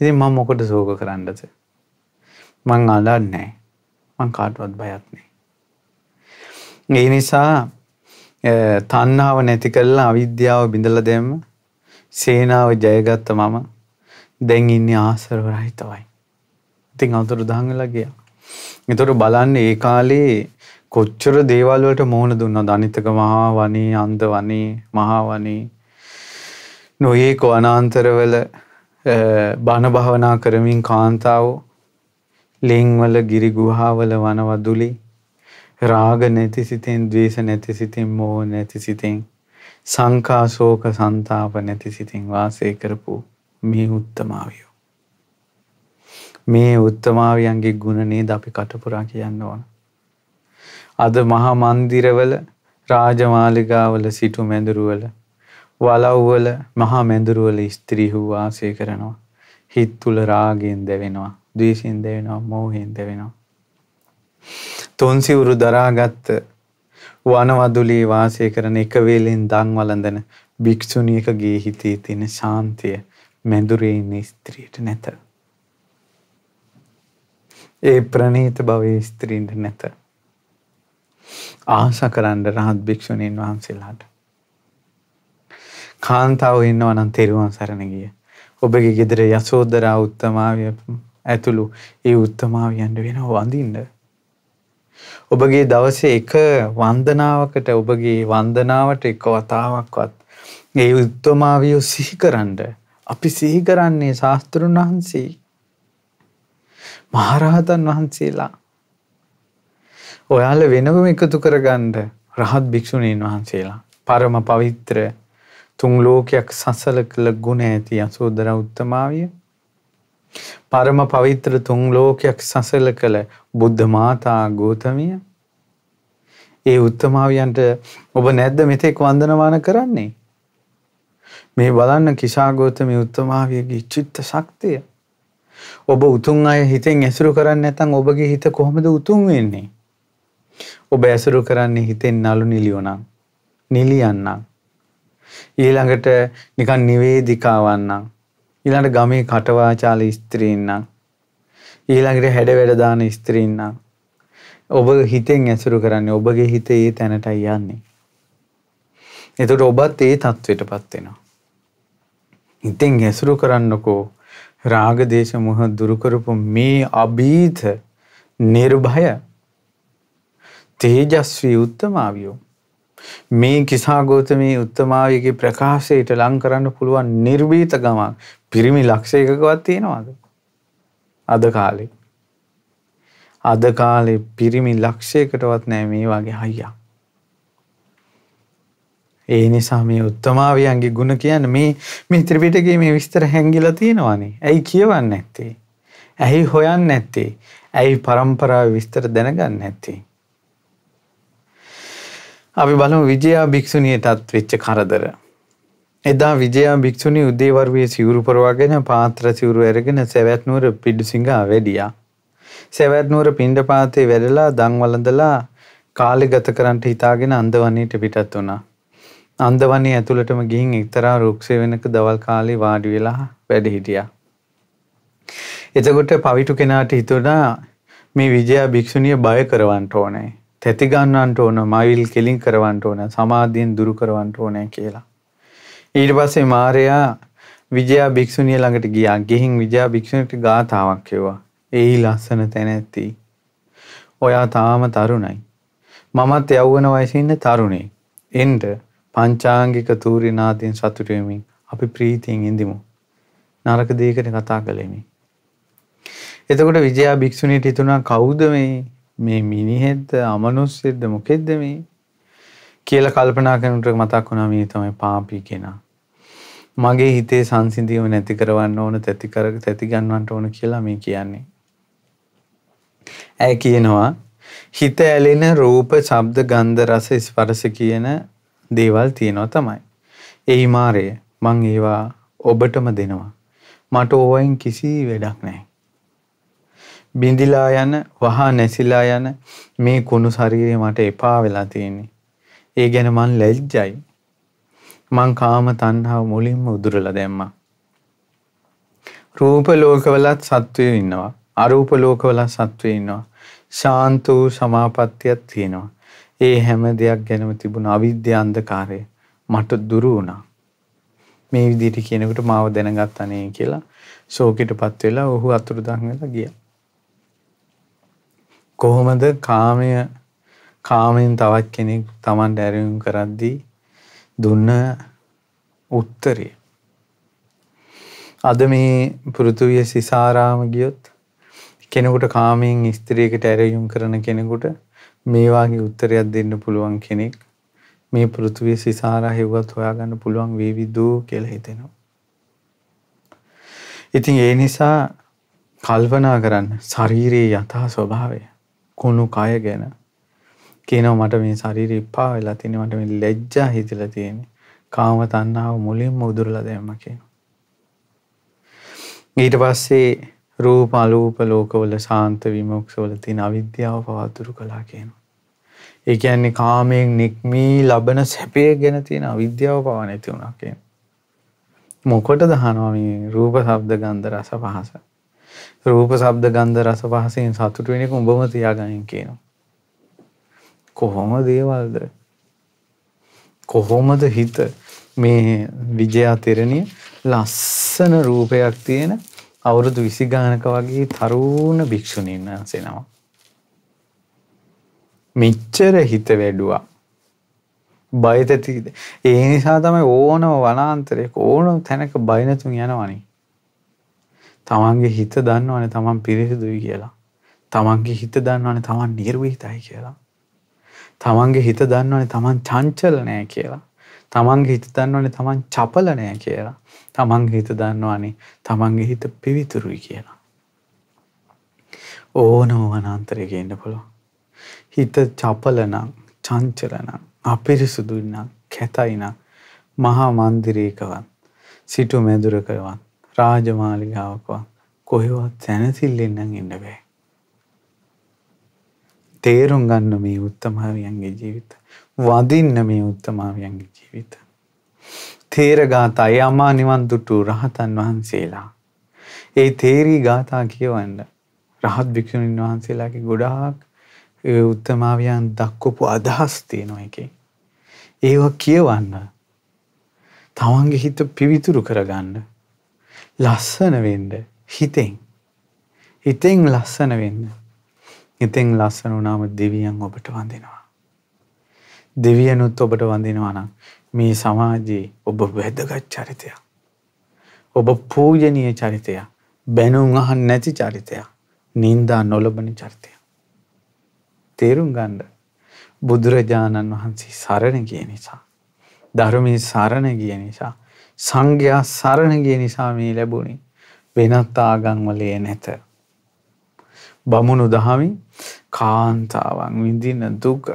ඉතින් මම මොකට සෝක කරන්නද? මං අදන්නෑ මං කාටුවත් බයත්නේ. ඒ නිසා තන්නාව නැති කරලා අවිද්‍යාව බිඳල දෙම සේනාව ජයගත්ත මම දැන් ඉන්න ආසරව රහිතවයි. ඉතින් අතුරු දහඟලා ගිය. එතුොට බලන්න ඒ කාලේ කොච්චර දේවල්වලට මෝන දුන්න ධනිතක මහා වනී අන්ද වනේ මහා වනේ නොඒක වනාන්තරවල බණ භාවනා කරමින් කාන්තාවෝ ලෙන්වල ගිරි ගුහාවල වනවදුලි රාග නැති සිතෙන් ද්වේෂ නැති සිතෙන් මෝහ නැති සිතෙන් සංකා ශෝක ਸੰతాප නැති සිතෙන් වාසය කරපු මේ උත්තමාවියෝ මේ උත්තමාවියන්ගේ ගුණ නේද අපි කටපුරා කියන්න ඕන අද මහා මන්දිරවල රාජමාලිගාවල සිටු මැදුරුවල වලව්වල මහා මැදුරුවල ස්ත්‍රීහු වාසය කරනවා හිත් තුල රාගයෙන් දැවෙනවා දවේශයෙන්ද වෙනවා මෝහෙන්ද වෙනවා. තොන්සිවුරු දරාගත්ත වනවදුලේ වාසය කරන එක වේලෙන් දංවලඳන භික්‍ෂුණියකගේ හිතේ තියෙන ශාන්තිය මැදුරේ ඉන්න ස්ත්‍රියට නැත. ඒ ප්‍රණීත භවයේ ස්ත්‍රීන්ට නැත. ආස කරන්න රහත් භික්‍ෂුණීන් වහන්සේලාට. කාන්තාව ඉන්නවනම් තෙරුවන් සරණ ගිය. ඔබගේ ගෙදර යසෝදරා උත්තමාවය ඇතුළු ඒ උත්තමාවියන්ට වෙනව වඳින්න. ඔබගේ දවසේ එක වන්දනාවකට ඔබගේ වන්දනාවට එක වතාවක්වත් ඒ උත්තමාවිය සිහිකරන්න අපි සිහිකරන්නේ ශාස්තෘන් වහන්සේ මහරහතන් වහන්සේලා ඔයාල වෙනවම එකතු කරගන්න රහත් භික්‍ෂුණීන් වහන්සේලා පරම පවිත්‍ර තුන් ලෝකයක් සසල කළ ගුණ ඇති අසෝදර උත්තමාවිය පරම පවිත්‍ර තුන් ලෝකයක් සසල කළ බුද්ධ මාතා ගෝතමිය ඒ උත්තමාවියන්ට ඔබ නැද්ද මෙතෙක් වන්දනමාන කරන්නේ මේ බලන්න කිසා ගෝතමී උත්තමාවියගේ චිත්ත ශක්තිය ඔබ උතුම් අය හිතෙන් ඇසුරු කරන්නේ නැත්නම් ඔබගේ හිත කොහොමද උතුම් වෙන්නේ ඔබ ඇසුරු කරන්නේ හිතෙන් නලු නිලියෝනම් නිලියන්නම් ඊළඟට නිකන් නිවේදිකාවන්නම් ඊළඟට ගමේ කටවාචාල ස්ත්‍රීන් නම් ඊළඟට හැඩ වැඩ දාන ස්ත්‍රීන් නම් ඔබ හිතෙන් ඇසුරු කරන්නේ ඔබගේ හිතේ ඒ තැනටයි යන්නේ. එතකොට ඔබත් ඒ තත්වයටපත් වෙනවා. ඉතින් ඇසුරු කරන්නකෝ රාග දේශ මොහ දුරු කරපු මේ අභීත නිර්භය තේජස්වී උත්තමාවියෝ මේ කිසා ගෝතමී උත්තමාවයගේ ප්‍රකාශයට ලං කරන්න පුළුවන් නිර්භීත ගමක් පිරිමි ලක්ෂයකකවත් තියෙනවාද. අද කාලේ. අද කාලේ පිරිමි ලක්ෂයකටවත් නෑ මේ වගේ හයියා. ඒ නිසා මේ උත්තමාවයන්ගේ ගුණ කියන්න මේ මේ ත්‍රිපිටකයේ මේ විස්තර හැංගිලා තියෙනවානේ. ඇයි කියවන්න ඇත්තේ. ඇයි හොයන්න ඇත්තේ. ඇයි පරම්පරාව විස්තර දැනගන්න ඇත්තේ. අපි බලමු විජයා භික්‍ෂුණියටත් වෙච්ච කරදර. එදා විජයා භික්‍ෂුණි උදේවරුවේ සිවුරු පරවාගෙන පාත්‍ර සිවුරු ඇරගෙන සැවැත්නුවර පිඩුසිංහා වැඩියා. සැවැත්නුවර පිණ්ඩ පාතේ වැඩලා දංවලඳලා කාලෙ ගත කරන්ට හිතාගෙන අන්දවන්නේට පිටත් වුණා. අන්දවන්නේ ඇතුළටම ගිහින් එක්තරා රුක්ෂය වෙනක දවල් කාලේ වාඩි වෙලා වැඩ හිටියා. එතකොට පවිටු කෙනාට හිතුණා මේ විජයා භික්ෂුණිය බය කරවන්න ඕනේ. තැති ගන්නන්ට ඕන මයිල් කෙලින් කරවන්ට ඕන සමාධියෙන් දුරු කරවන්ට ඕනෑ කියලා. ඊට පස්සේ මාරයා විජයා භික්‍ෂුණිය ළඟට ගියා ගෙහින් විජා භික්‍ෂණට ගාථාවක් එවා එහි ලස්සන තැනැත්ති. ඔයා තාම තරුණයි. මමත් යව්වන වයසින්න තරුණේ. එන්ට පංචාංගික තූරිනාතින් සතුටුවමින් අපි ප්‍රීතියෙන් ඉඳිමු. නරක දේකට කතා කළෙමි. එතකොට විජයා භික්‍ෂුණයට හිතුණා කෞුද මේ මේ මිනිහෙද්ද අමනුස්සෙද්ද මොකෙද්ද මේ කියලා කල්පනා කරනට මතක් වුණා මේ තමයි පාපී කෙනා. මගේ හිතේ සංසිඳීම නැති කරවන්න ඕන තැති කර තැති ගන්නවන්ට ඕන කියලා මේ කියන්නේ. ඇය කියනවා හිත ඇලෙන රූප, ශබ්ද, ගන්ධ, රස, ස්පර්ශ කියන දේවල් තියෙනවා තමයි. එහි මාරය මං ඒවා ඔබටම දෙනවා. මට ඕවෙන් කිසි වැඩක් නැහැ. බිඳිලා යන වහා නැසිලා යන මේ කුණු ශරීරය මට එපා වෙලා තියෙන්නේ. ඒ ගැන මං ලැජ්ජයි. මං කාම තණ්හාව මුලින්ම උදුරලා දැම්මා. රූප ලෝකවලත් සත්වයෝ ඉන්නවා. අරූප ලෝකවලත් සත්වයෝ ඉන්නවා. ශාන්ත වූ සමාපත්තියක් තියෙනවා. ඒ හැම දෙයක් ගැනම තිබුණ අවිද්‍ය අන්ධකාරය මට දුරු වුණා. මේ විදිහට කියනකොට මාව දැනගත් අනේ කියලා ශෝකයටපත් වෙලා ඔහු අතුරුදහන් වෙලා ගියා. කොහොමද කාමය කාමයෙන් තවත් කෙනෙක් තමන්ට ඇරයුම් කරද්දී දුන්න උත්තරය. අද මේ පෘතුවිය සිසාරාම ගියොත් කෙනෙකුට කාමයෙන් ස්ත්‍රියකට ඇරයුම් කරන කෙනෙකුට මේවාගේ උත්තරයක් දෙන්න පුළුවන් කෙනෙක් මේ පෘතුවිය සිසාරා හෙව්වත් හොයාගන්න පුළුවන් වේවිදූ කියල හිතෙනවා. ඉතින් ඒ නිසා කල්පනා කරන්න ශරීරයේ යථා ස්වභාවය කුණු කය ගැන කියනවා මට මේ ශරීරය ඉපා වෙලා තියෙනවා මට මේ ලැජ්ජා හිතිලා තියෙන්නේ කාම තණ්හාව මුලින්ම උදුරලා දැම්ම කියනවා ඊට පස්සේ රූප අලූප ලෝකවල සාන්ත විමුක්ෂවල තියෙන අවිද්‍යාව පවතුරු කළා කියනවා. ඒ කියන්නේ කාමයෙන් නික්මී ලබන සැපය ගැන තියෙන අවිද්‍යාව පව නැති වුණා කියනවා. මොකටද අහනවා මේ රූප, ශබ්ද, ගන්ධ, රස, පහස? රූප ශබ්ද ගන්ධ රස පහසෙන් සතුට වෙන එක උඹම තියාගන්න කියනවා. කොහොම දේවල්ද? කොහොමද හිත මේ විජයා තෙරණිය ලස්සන රූපයක් තියෙන අවුරුදු 20 ගානක වගේ තරුණ භික්ෂුණීන් වහන්සේනවා. මෙච්චර හිත වැඩුවා. බය තැති ඒ නිසා තමයි ඕනම වනාන්තරයක ඕනම තැනක බය නැතුන් යනවනේ. තමන්ගේ හිත දන්නවන තමන් පිරිසිදුයි කියලා. තමන්ගේ හිත දන්නවන තමන් නිර්වීතයි කියලා. තමන්ගේ හිත දන්නවන තමන් චංචල නෑ කියලා. තමන්ගේ හිත දන්නවන තමන් චපල නෑ කියලා. තමන්ගේ හිත දන්නවානේ තමන්ගේ හිත පිවිතුරුයි කියලා. ඕනම වනන්තරයක එන්න පුළුව. හිත චපලනම් චංචලනම් අපිරිසුදුන්නම් කැතයිනම් මහා මන්දිරේකවන් සිටු මැදුරකවන් රාජමාලිගාවක් කොහෙවත් සැනසිල්ලෙන් නම් ඉන්න බෑ. තේරුම් ගන්න මේ උත්තමාවියන්ගේ ජීවිත. වදින්න මේ උත්තමාවියන්ගේ ජීවිත. තේරගාතා ඒ අමා නිවන් දුටු රහතන් වහන්සේලා. ඒ තේරී ගාථා කියවන්න රහත් භික්‍ෂුණීන් වහන්සේලාගේ ගොඩාක් උත්තමාවයන් දක්කොපු අදහස් තියෙනවා එකේ. ඒවා කියවන්න. තවන්ගේ හිත පිවිතුරු කරගන්න. ලස්සන වෙන්න හිතෙන්. හිතෙන් ලස්සන වෙන්න. හිතෙන් ලස්සන වුණාම දෙවියන් ඔබට වඳිනවා. දෙවියනුත් ඔබට වඳිනවා නම් මේ සමාජයේ ඔබ වැදගත් චරිතයක්. ඔබ පූජනීය චරිතයක්. බැනුම් අහන්න නැති චරිතයක්. නින්දා නොලබන චරිතයක්. තේරුම් ගන්න. බුදුරජාණන් වහන්සේ සරණ ගිය නිසා ධර්මයේ සරණ ගිය නිසා සංඝයා සරණ ගිය නිසා මේ ලැබුණේ. වෙනත් ආගම්වලේ නැත. බමුණු දහමින් කාන්තාවන් විඳින දුක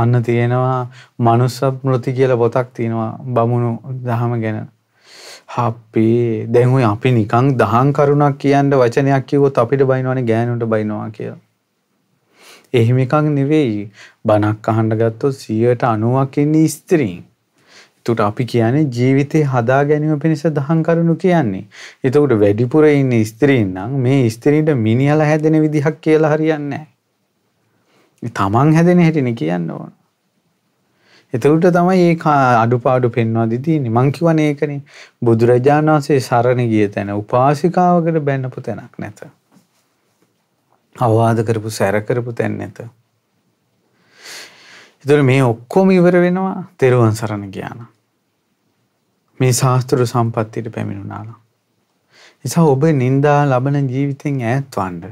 අන්න තියෙනවා මනුස්ස මෘති කියලා පොතක් තියෙනවා බමුණු දහම ගැන. අපේ දැන් ඔය අපි නිකන් දහම් කරුණක් කියන්න වචනයක් කිව්වොත් අපිට බයිනවනේ ගෑනුන්ට බයිනවා කියලා. එහෙම එකක් නෙවෙයි. බණක් අහන්න ගත්තොත් 90%ක් ඉන්නේ ස්ත්‍රීන්. එතකොට අපි කියන්නේ ජීවිතේ හදා ගැනීම පිණිස දහම් කරුණු කියන්නේ. එතකොට වැඩිපුර ඉන්න ස්ත්‍රීන් නම් මේ ස්ත්‍රීන්ට මිනිහලා හැදෙන විදිහක් කියලා හරියන්නේ නැහැ. තමන් හැදෙන හැටිනේ කියන්න ඕන. එතකොට තමයි මේ අඩුපාඩු පෙන්වා දී තියෙන්නේ. මං කියවනේ ඒකනේ. බුදුරජාණන් වහන්සේ සරණ ගිය තැන උපාසිකාවකට බැන්නපු තැනක් නැත. අවවාද කරපු සැර කරපු තැන නැත. එතුර මේ ඔක්කොම ඉවර වෙනවා තෙරුවන් සරණ ගියාන. මේ ශාස්තෘ සම්පත්තියට පැමිණුනාලා. නිසා ඔබ නින්දා ලබන ජීවිතෙන් ඈත්වන්ඩ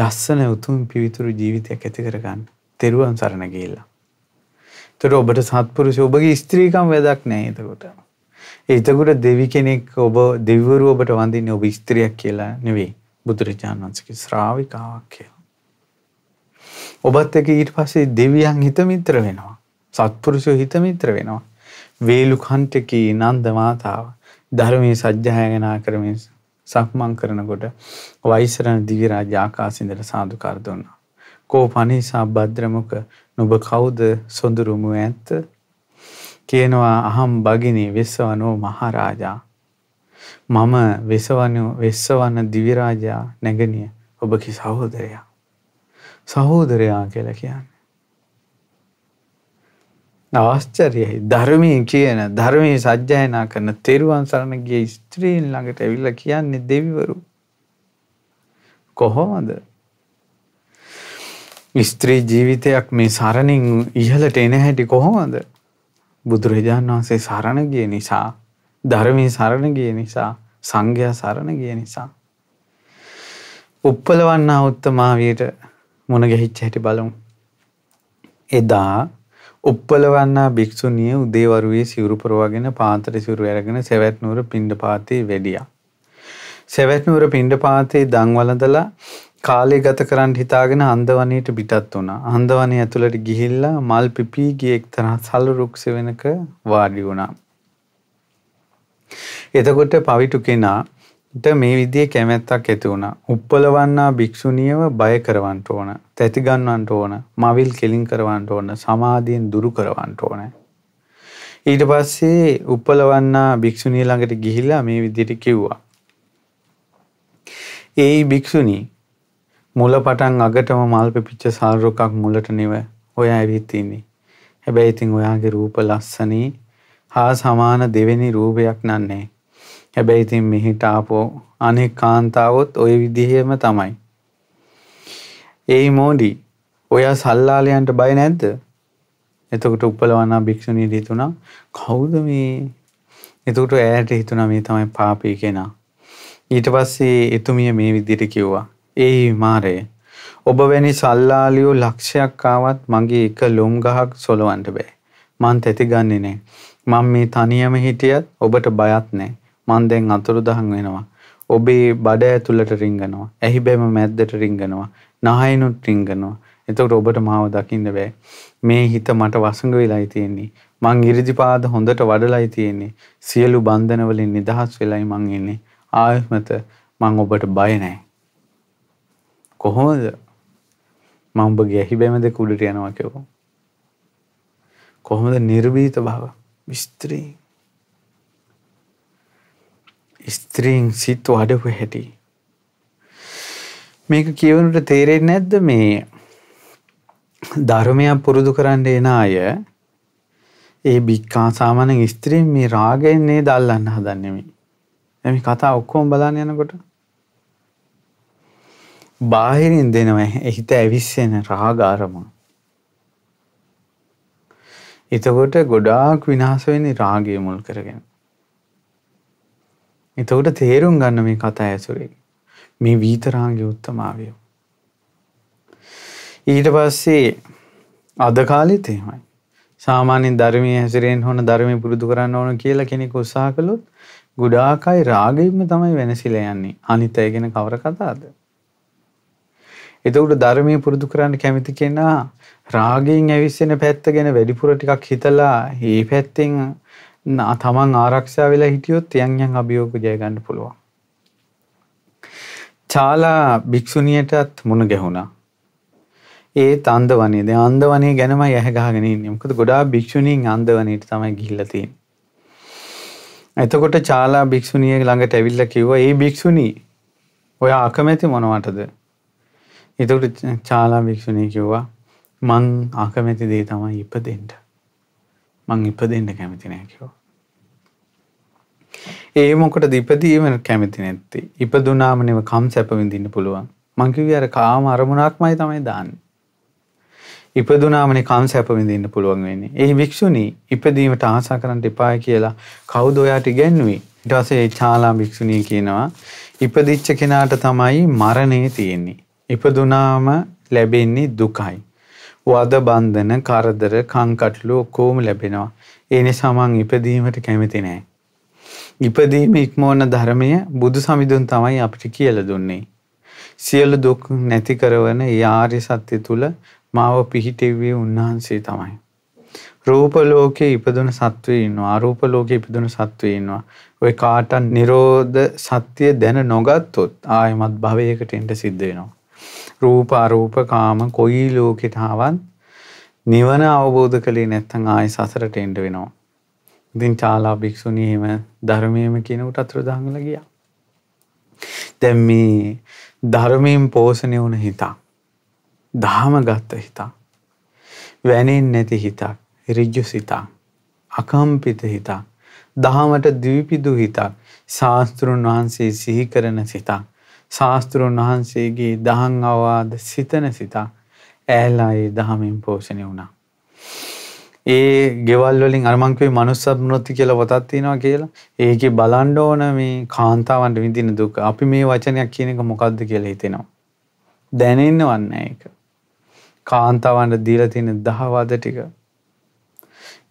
ලස්සන උතුම් පිවිතුරු ජීවිතයක් ඇති කරගන්න තෙරුවන් සරණ ගිල්ලා. තොට ඔබට සත්පුරුෂ ඔබගේ ස්ත්‍රීකම් වැදක් නෑ එතකොට. එතකොට දෙවි කෙනෙක් ඔබ දෙවරු ඔබට වඳන්නේ ඔබ ස්ත්‍රියක් කියලා නෙවෙයි බුදුරජාණන් වන්සක ශ්‍රාවිකාවක් කියලා. ඔබත් එක ඊට පස්සේ දෙවියන් හිතමිත්‍ර වෙනවා. සත්පුරුෂය හිතමිත්‍ර වෙනවා. වේලුකන්ටකී නන්ද මාතාව ධර්මයේ සජ්ජායනා කරමින් සක්මන් කරනකොට වෛසරණ දිවිරාජ ආකාසින්දට සාදුකාර දුන්නා. කෝ පනිසා භද්‍රමුක නුඹ කවුද සොඳුරුමු ඇත්ත? කියනවා අහම් බගිනී වෙස්සවනෝ මහරජා. මම වෙසවන වෙස්සවන දිවිරාජා නැගණිය ඔබගේ සහෝදරයා. සහෝදරයා කියල කියන්න. නවස්චරයහි ධර්මී කියන ධර්මී සජ්්‍යයනා කරන තෙරුවන් සරණගේ ස්ත්‍රීන් ළඟට ඇවිල්ල කියන්නේ දෙවිවරු. කොහොමද. ස්ත්‍රී ජීවිතයක් මේ සරණින් ඉහලට එන හැටි කොහොමද. බුදුරජාණන් වහන්සේ සරණ ගිය නිසා ධර්මී සරණ ගිය නිසා සංඝයා සරණ ගිය නිසා. උප්පලවන්නා උත්තමාවයට මොන ගැහිච්ච හැටි බලමු. එදා උප්පලවන්නා භික්‍ෂුණිය උදේවරුවේ සිවුරු පරවාගෙන පාතර සිවුරු ඇරගෙන සැවැත්නුවර පිණ්ඩ පාතේ වැඩියා. සැවැත්නුවර පිණ්ඩ පාතේ දංවලදලා කාලේ ගත කරන්න හිතාගෙන අන්දවනයට බිටත් වුණා. අන්දවනය ඇතුළට ගිහිල්ලා මල් පිපී ගිය එක්තරා සල්ලු රුක්ෂ වෙනක වාඩි වුණා. එතකොට පවිටු කෙනා ට මේ විදිේ කැමැත්තක් ඇති වුණ. උප්පලවන්නා භික්‍ෂුණියව බය කරවන්ට ඕන. තැතිගන්වන්ට ඕන මවිල් කෙලින් කරවන්ට ඕන සමාධියෙන් දුරු කරවන්ට ඕන. ඊට පස්සේ උප්පලවන්නා භික්‍ෂුණී ළඟට ගිහිලා මේ විදියට කිව්වා. ඒ භික්‍ෂුණී මුල පටන් අගටම මල් පිච්ච සල්රොකක් මුලට නිව ඔය ඇවිත්තින්නේ. හැබැයි ඉතින් ඔයාගේ රූප ලස්සනී හා සමාන දෙවෙනි රූපයක් නන්නේ. හැබැයි ඉතින් මෙහිට ආපෝ අනෙක් කාන්තාවොත් ඔය විදිහම තමයි. ඒ මෝඩි ඔයා සල්ලාලයන්ට බය නැද්ද? එතකොට උපලවනා භික්ෂුණී දිතුණා කවුද මේ? එතකොට ඈට හිතුණා මේ තමයි පාපී කෙනා. ඊට පස්සේ එතුමිය මේ විදිහට කිව්වා. ඒ මාරේ ඔබ වැනි සල්ලාලියෝ ලක්ෂයක් ආවත් මගේ එක ලොම් ගහක් සොලවන්න බෑ. මං තැති ගන්නේ නෑ. මං මේ තනියම හිටියත් ඔබට බයත් නෑ. මං දැන් අතුරුදහන් වෙනවා. ඔබේ බඩ ඇතුළට රිංගනවා. ඇහිබැම මැද්දට රිංගනවා. නහයිනුත් රිංගනවා. එතකොට ඔබට මාව දකින්න බෑ. මේ හිත මට වසඟ වෙලායි තියෙන්නේ. මං ඉරිදිපාද හොඳට වඩලයි තියෙන්නේ. සියලු බන්ධන වලින් නිදහස් වෙලයි මං ඉන්නේ. ආයමත මං ඔබට බය නැහැ. කොහොමද? මම ඔබගේ ඇහිබැම දෙක උඩට යනවා කියවෝ. කොහොමද නිර්භීත බව? විස්තරේ ස්ත්‍රීන් සිත් වඩපු හැටි. මේක කියවනට තේරෙන්නේ නැද්ද මේ ධර්මයක් පුරුදු කරන්න එන අය ඒ බික්කා සාමාන්‍යයෙන් ස්ත්‍රීන් මේ රාගයන්නේ දල්ලන්න හදන්නේ මේ. දැන් මේ කතා ඔක්කොම බලන්න යනකොට බාහිරින් දෙනවා හිත ඇවිස්සෙන රාග අරමුණු. එතකොට ගොඩාක් විනාශ වෙන්නේ රාගය මුල් කරගෙන. එතකොට තේරුම් ගන්න මේ කතා ඇසුරෙන් මේ වීතරාගේ උත්තමාවියෝ. ඊට පස්සේ අද කාලෙත් එහෙමයි. සාමාන්‍යයෙන් ධර්මයේ හැසිරෙන්න ඕන ධර්මයේ පුරුදු කරන්න ඕන කියලා කෙනෙක් උත්සාහ කළොත් ගොඩාක් අය රාගයෙන්ම තමයි වෙනසිලා යන්නේ. අනිත් අය ගැන කවර කතාවද? එතකොට ධර්මයේ පුරුදු කරන්න කැමති කෙනා රාගයෙන් ඇවිස්සෙන පැත්ත ගැන වැඩිපුර ටිකක් හිතලා ඒ පැත්තෙන් තමන් ආරක්ෂා වෙලා හිටියොත් යන් යන් අභියෝග ජයගන්න පුළුවන්. චාලා භික්‍ෂුණියටත් මුණ ගැහුණා. ඒ තන්ද වනේ ද අන්ද වනේ ගැනම යහගාගෙන යමකද ගොඩා භික්‍ෂුණීන් අන්ද වනයට තමයි ගිල්ලතින්. එතකොට චාලා භික්‍ෂුණිය ළඟට ඇවිල්ල කිව්ව ඒ භික්‍ෂුණී ඔය අකමැති මොනවටද. එතකට චාලා භික්‍ෂුණය කිව්වා මං අකමැති දේ තමයි ඉපදෙන්ට. මං ඉපදෙන්න කැමති නෑ කිව්වා. ඒ මොකටද ඉපදීම කැමති නැත්තේ? ඉපදුනාම නෙව කම් සැප විඳින්න පුළුවන්. මං කිව්වේ අර කාම අරමුණක්මයි තමයි දාන්නේ. ඉපදුනාමනේ කාම සැප විඳින්න පුළුවන් වෙන්නේ. ඒ භික්ෂුණී ඉපදීමට ආසා කරන්න එපා කියලා කවුද ඔයාට ඉගැන්වුවේ? ඊට පස්සේ චාලා භික්ෂුණී කියනවා ඉපදිච්ච කෙනාට තමයි මරණය තියෙන්නේ. ඉපදුනාම ලැබෙන්නේ දුකයි. වද බන්ධන කරදර කංකටලු ඔක්කෝම ලැබෙනවා. ඒ නිසා මං ඉපදීමට කැමති නෑ. ඉපදීම ඉක්මෝන ධර්මය බුදු සමිඳුන් තමයි අපිට කියල දුන්නේ. සියලු දුක් නැති කරවන ඒ ආර්ය සත්‍ය තුල මාව පිහිටෙව්වේ උන්වහන්සේ තමයි. රූප ලෝකේ ඉපදුන සත්වයේ ඉන්නවා අරූප ලෝකේ ඉපදුන සත්වයේ ඉන්නවා ඔය කාටන් නිරෝධ සත්‍ය දැන නොගත්තොත් ආයමත් භවයකට එන්න සිද්ධ වෙනවා රූප අරූප කාම කොයි ලෝකෙට ආවත් නිවන අවබෝධ කළේ නැත්නම් ආයි සසරට එන්න වෙනවා. ඉතින් චාලා භික්ෂුණී එහෙම ධර්මයේම කියන උට අතුරුදහන් වෙලා ගියා. දැන් මේ ධර්මයෙන් පෝෂණය වුණ හිතක්. දහම ගත්ත හිතක්. වැනෙන්නේ නැති හිතක්. ඍජු සිතක්. අකම්පිත හිතක්. දහමට දීපිදු හිතක්. ශාස්ත්‍රුන් වහන්සේ සිහි කරන සිතක්. ශාස්තෘන් වහන්සේගේ දහන් අවවාද සිතන සිතා ඇහැලා ඒ දහමින් පෝෂණය වුණා. ඒ ගෙවල් වලින් අර මං කිව්වේ manussබ්නොත්ති කියලා පොතක් තියෙනවා කියලා. ඒකේ බලන්න ඕන මේ කාන්තාවන්ට විඳින දුක. අපි මේ වචනයක් කියන එක මොකද්ද කියලා හිතෙනවා. දැනෙන්නවත් ඒක. කාන්තාවන්ට දීලා තියෙන දහවද ටික.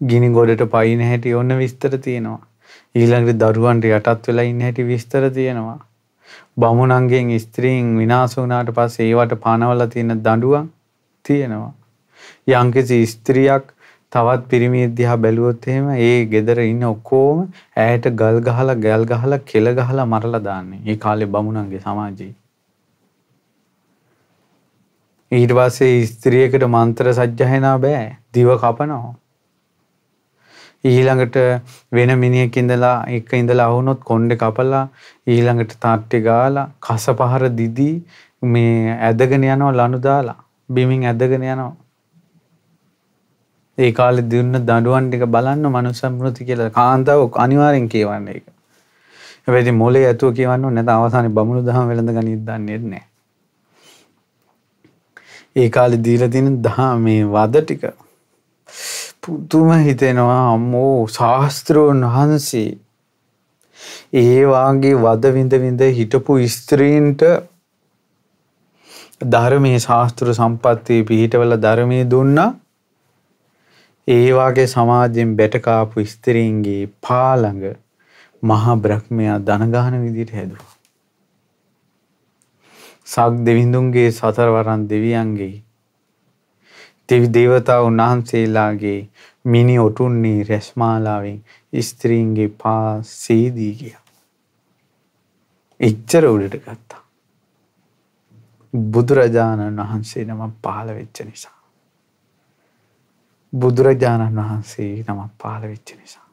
ගිනි ගොඩට පයින් හැටි ඔන්න විස්තර තියෙනවා. ඊළඟට දරුවන්ට යටත් වෙලා ඉන්න හැටි විස්තර තියෙනවා. බමුණන්ගෙන් ස්ත්‍රීන් විනාශ වුණාට පස්සේ ඒවට පනවලා තියෙන දඬුවම් තියෙනවා. යම්කිසි ස්ත්‍රියක් තවත් පිරිමි දිහා බැලුවොත් එහෙම ඒ ගෙදර ඉන්න ඔක්කොම ඈට ගල් ගහලා ගල් ගහලා කෙල ගහලා මරලා දාන්නේ. ඒ කාලේ බමුණන්ගේ සමාජයේ. ඊට පස්සේ ස්ත්‍රියකට මන්ත්‍ර සජ්ජහනා බෑ. දිව කපනවා. ඊළඟට වෙන මිනිහෙක් ඉඳලා එක ඉඳලා වුණොත් කොණ්ඩෙ කපලා ඊළඟට තාට්ටි ගාලා කස පහර දිදී මේ ඇදගෙන යනවා ලනු දාලා බිමින් ඇදගෙන යනවා ඒ කාලේ දුන්න දඬුවම් ටික බලන්න මනුස්ස මෘති කියලා කාන්තාව අනිවාර්යෙන් කියවන්නේ ඒක හැබැයි ඉතින් මොලේ ඇතුව කියවන්න ඕනේ නැත්නම් අවසානයේ බමුණු දහම වෙළඳ ගනිද්ද දන්නේ නැහැ ඒ කාලේ දීලා තියෙන දහම මේ වද ටික පුදුම හිතෙනවා අම්මෝ ශාස්ත්‍රෝන් වහන්සේ ඒවාගේ වද විඳ විඳ හිටපු ස්ත්‍රීන්ට ධර්මයේ ශාස්තෘ සම්පත්තිය පිහිටවල ධර්මය දුන්නා ඒවාගේ සමාජයෙන් බැටකාපු ස්තරීන්ගේ පාළඟ මහා බ්‍රහ්මයා දනගාන විදිට හැදවා. සක් දෙවිඳුන්ගේ සතරවරන් දෙවියන්ගේ දෙවි දේවතාවුන් වහන්සේලාගේ මිනි ඔටුන්නේ රැස්මාලාවෙන් ස්ත්‍රීන්ගේ පා සීදී ගියා. එච්චර උඩට ගත්තා. බුදුරජාණන් වහන්සේ නමක් පහළ වෙච්ච නිසා. බුදුරජාණන් වහන්සේ නමක් පහළ වෙච්ච නිසා.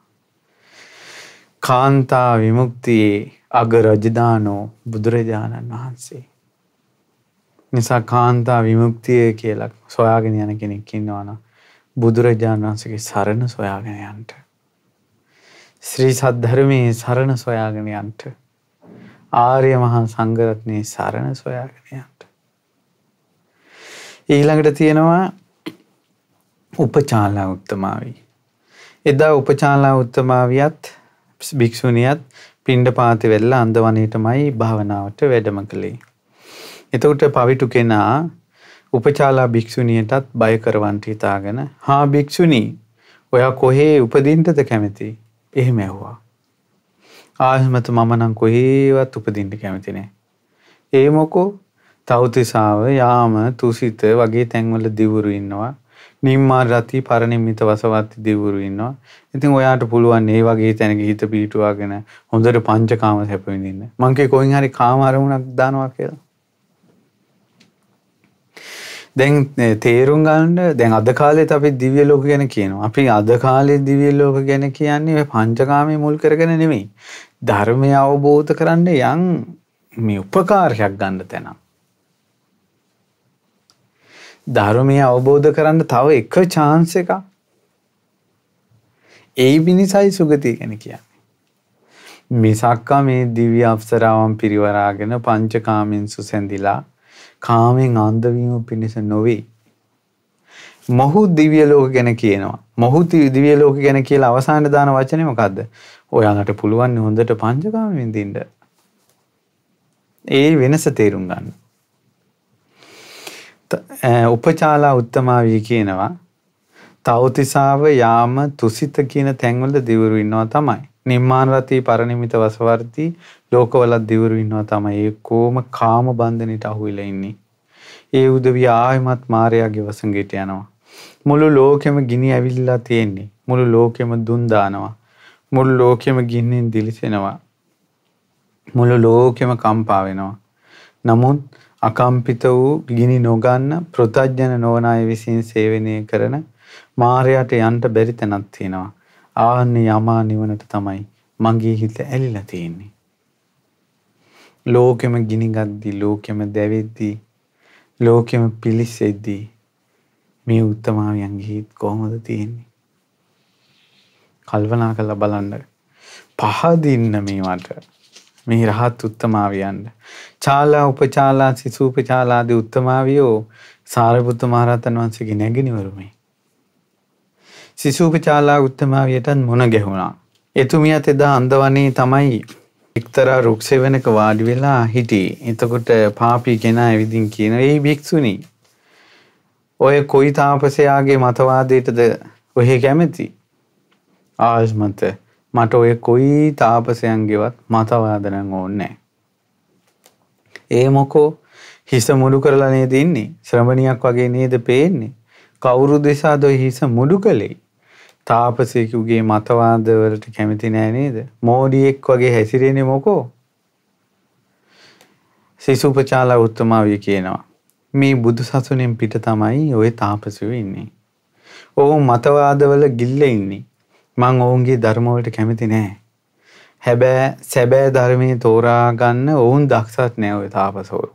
කාන්තා විමුක්තියේ අග රජදානෝ බුදුරජාණන් වහන්සේ නිසා කාන්තා විමුක්තිය කියලා සොයාගෙන යන කෙනෙක් ඉන්නවනම් බුදුරජාණන් වහන්සේගේ සරණ සොයාගෙන යන්න. ශ්‍රී සද්ධර්මයේ සරණ සොයාගෙන යන්න. ආර්ය මහා සංඝරත්නයේ සරණ සොයාගෙන යන්න. ඊළඟට තියෙනවා උපචාලා උත්තමාවී. එදා උපචාලා උත්තමාවියත් භික්‍ෂුණියත් පිණ්ඩ පාති වෙල්ල අන්දවනයටමයි භාවනාවට වැඩම කළේ. එතකොට පවිටු කෙනා උපචාලා භික්‍ෂුණියටත් බය කරවන්ට හිතාගෙන හා භික්‍ෂුණී ඔයා කොහේ උපදින්ටද කැමති එහෙම ඇහුවා. ආහමත මමනං කොහේවත් උපදින්ට කැමතිනේ. ඒ මොකෝ තෞතිසාාව යාම තුසිත වගේ තැන්වල දිවුරු ඉන්නවා නිම්මා රති පරණිමිත වසවත්ති දිවුරු ඉන්නවා ඉතින් ඔයාට පුළුවන් ඒ වගේ තැනක හිත පිටුවාගෙන හොඳට පංචකාම සැපවිඳන්න මංකේ කොයින් හරි කාමාරමුණක් දානවා කියලා දැන් තේරුම් ගන්න දැන් අද කාලෙත් අපි දිව්‍ය ලෝක ගැන කියනවා. අපි අද කාලේ දිව්‍ය ලෝක ගැන කියන්නේ ඔය පංචකාමයේ මුල් කරගෙන නෙමෙයි. ධර්මය අවබෝධ කරන්න යම් මේ උපකාරයක් ගන්න තැන. ධර්මය අවබෝධ කරන්න තව එක chance එකක්. ඒ විනිසයි සුගතිය ගැන කියන්නේ. මිසක්කා මේ දිව්‍ය අප්සරාවන් පිරිවරාගෙන පංචකාමෙන් සුසැඳිලා කාමෙන් අන්ධවීම පිණිස නොවේ. මොහු දිව්‍ය ලෝක ගැන කියනවා. මොහු දිව්‍ය ලෝක ගැන කියලා අවසාන දාන වචනේ මොකද්ද? ඔයාලට පුළුවන් හොඳට පංචකාම විඳින්න. ඒ වෙනස තේරුම් ගන්න. උපචාලා උත්තමාවිය කියනවා තවතිසාව යාම තුසිත කියන තැන්වල දිවුරු ඉන්නවා තමයි. නිර්මාණරතී පරිනිමිත වසවර්ති ලෝකවලත් දිවුරු ඉන්නවා තමයි. ඒ කොම කාම බන්ධනෙට අහුවෙලා ඉන්නේ. ඒ උදවිය ආයමත් මායාගේ වසඟයට යනවා. මුළු ලෝකෙම ගිනි ඇවිල්ලා තියෙන්නේ. මුළු ලෝකෙම දුන් දානවා. මුළු ලෝකෙම ගින්නෙන් දිලිසෙනවා. මුළු ලෝකෙම කම්පා වෙනවා. නමුත් අකම්පිත වූ ගිනි නොගන්න ප්‍රතඥන නොවන අය විසින් සේවනය කරන මාරයට යන්ට බැරි තැනක් තියෙනවා. ආන්නේ යමා නිවනට තමයි මගේ හිත ඇලිලා තියෙන්නේ. ලෝකෙම ගිනිගද්දී ලෝකෙම දැවෙද්දී ලෝකෙම පිලිස්සෙද්දී මේ උත්තමාවියන්ගේ හිත් කොහොමද තියෙන්නේ? කල්පනා කරලා බලන්න. පහදින්න මේවට. මේ රහත් උත්තමාවියන්ට. චාලා උපචාලා සිසූපචාලාදී උත්තමාවියෝ සාරිපුත්ත මහරහතන් වහන්සේගේ නැගිනිවරු මේ. සිසූපචාලා උත්තමාවියටත් මුණ ගැහුණා. එතුමියත් එදා අන්දවනේ තමයි එක්තරා රුක්සෙවනක වාඩි වෙලා හිටියේ. එතකොට පාපී කෙනා ඇවිදින් කියන "ඒ භික්ෂුනි, ඔය කොයි තාපසයාගේ මතවාදයටද ඔහෙ කැමති?" ආස්මත මට ඔය කොයි තාපසයන්ගේවත් මතවාද නම් ඕනේ ඒ මොකෝ හිස මුඩු කරලා නේද ඉන්නේ? ශ්‍රමණියක් වගේ නේද පේන්නේ? කවුරු දෙසාද ඔය හිස මුඩු කළේ? තාපසයකුගේ මතවාදවලට කැමති නෑ නේද? මෝඩියෙක් වගේ හැසිරෙන්නේ මොකෝ? සිසුපචාලා උත්තමාවිය කියනවා. මේ බුදු සසුනෙන් පිට තමයි ওই තාපසයෝ ඉන්නේ. ඔවුන් මතවාදවල ගිල්ල ඉන්නේ. මං ඔවුන්ගේ ධර්ම වලට කැමති නෑ. හැබැයි සැබෑ ධර්මයේ තෝරා ගන්න ඔවුන් දක්ෂත් නෑ ওই තාපසවරු.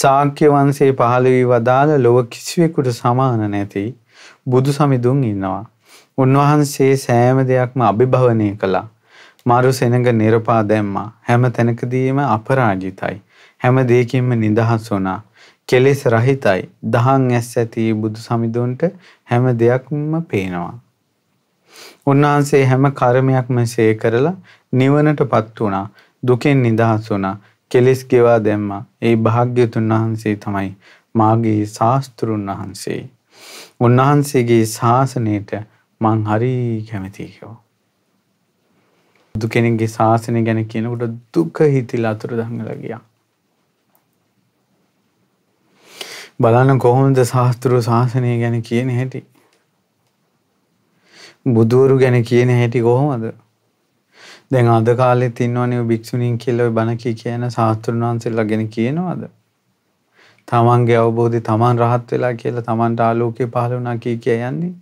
ශාක්‍ය වංශයේ පහළ වී වදාළ ලොව කිසිවෙකුට සමාන නැති බුදු සමිඳුන් ඉන්නවා. උන්වහන්සේ සෑම දෙයක්ම අභිභවනය කළා. මාරු සෙනඟ නිරපා දැම්මා. හැම තැනකදීම අපරාජිතයි. හැම දෙයකින්ම නිදහස් වුණා. කෙලෙස් රහිතයි. දහන් ඇස් ඇති බුදු සමිඳුන්ට හැම දෙයක්ම පේනවා. උන්වහන්සේ හැම කර්මයක්ම සේ කරලා නිවනටපත් වුණා. දුකෙන් නිදහස් වුණා. කෙලෙස් ගෙවා දැම්මා. ඒ භාග්‍යතුන් වහන්සේ තමයි මාගේ ශාස්ත්‍රුන් වහන්සේ. උන්වහන්සේගේ ශාසනයට මං හරි කැමතියි කිව්වා. බුදු කෙනෙක්ගේ ශාසනය ගැන කියනකොට දුක හිතිලා අතුරුදහන්වලා ගියා. බලන්න කොහොමද ශාස්තෘ ශාසනය ගැන කියන හැටි. බුදුවරු ගැන කියන හැටි කොහොමද? දැන් අද කාලෙත් ඉන්නවනේ භික්ෂුණීන් කියලා බණ කී කියන ශාස්ත්‍රුන් වහන්සේලා ගැන කියනවද? තමන්ගේ අවබෝධය තමන් රහත් වෙලා කියලා තමන්ට ආලෝකය පහළ වුණා කී කිය යන්නේ?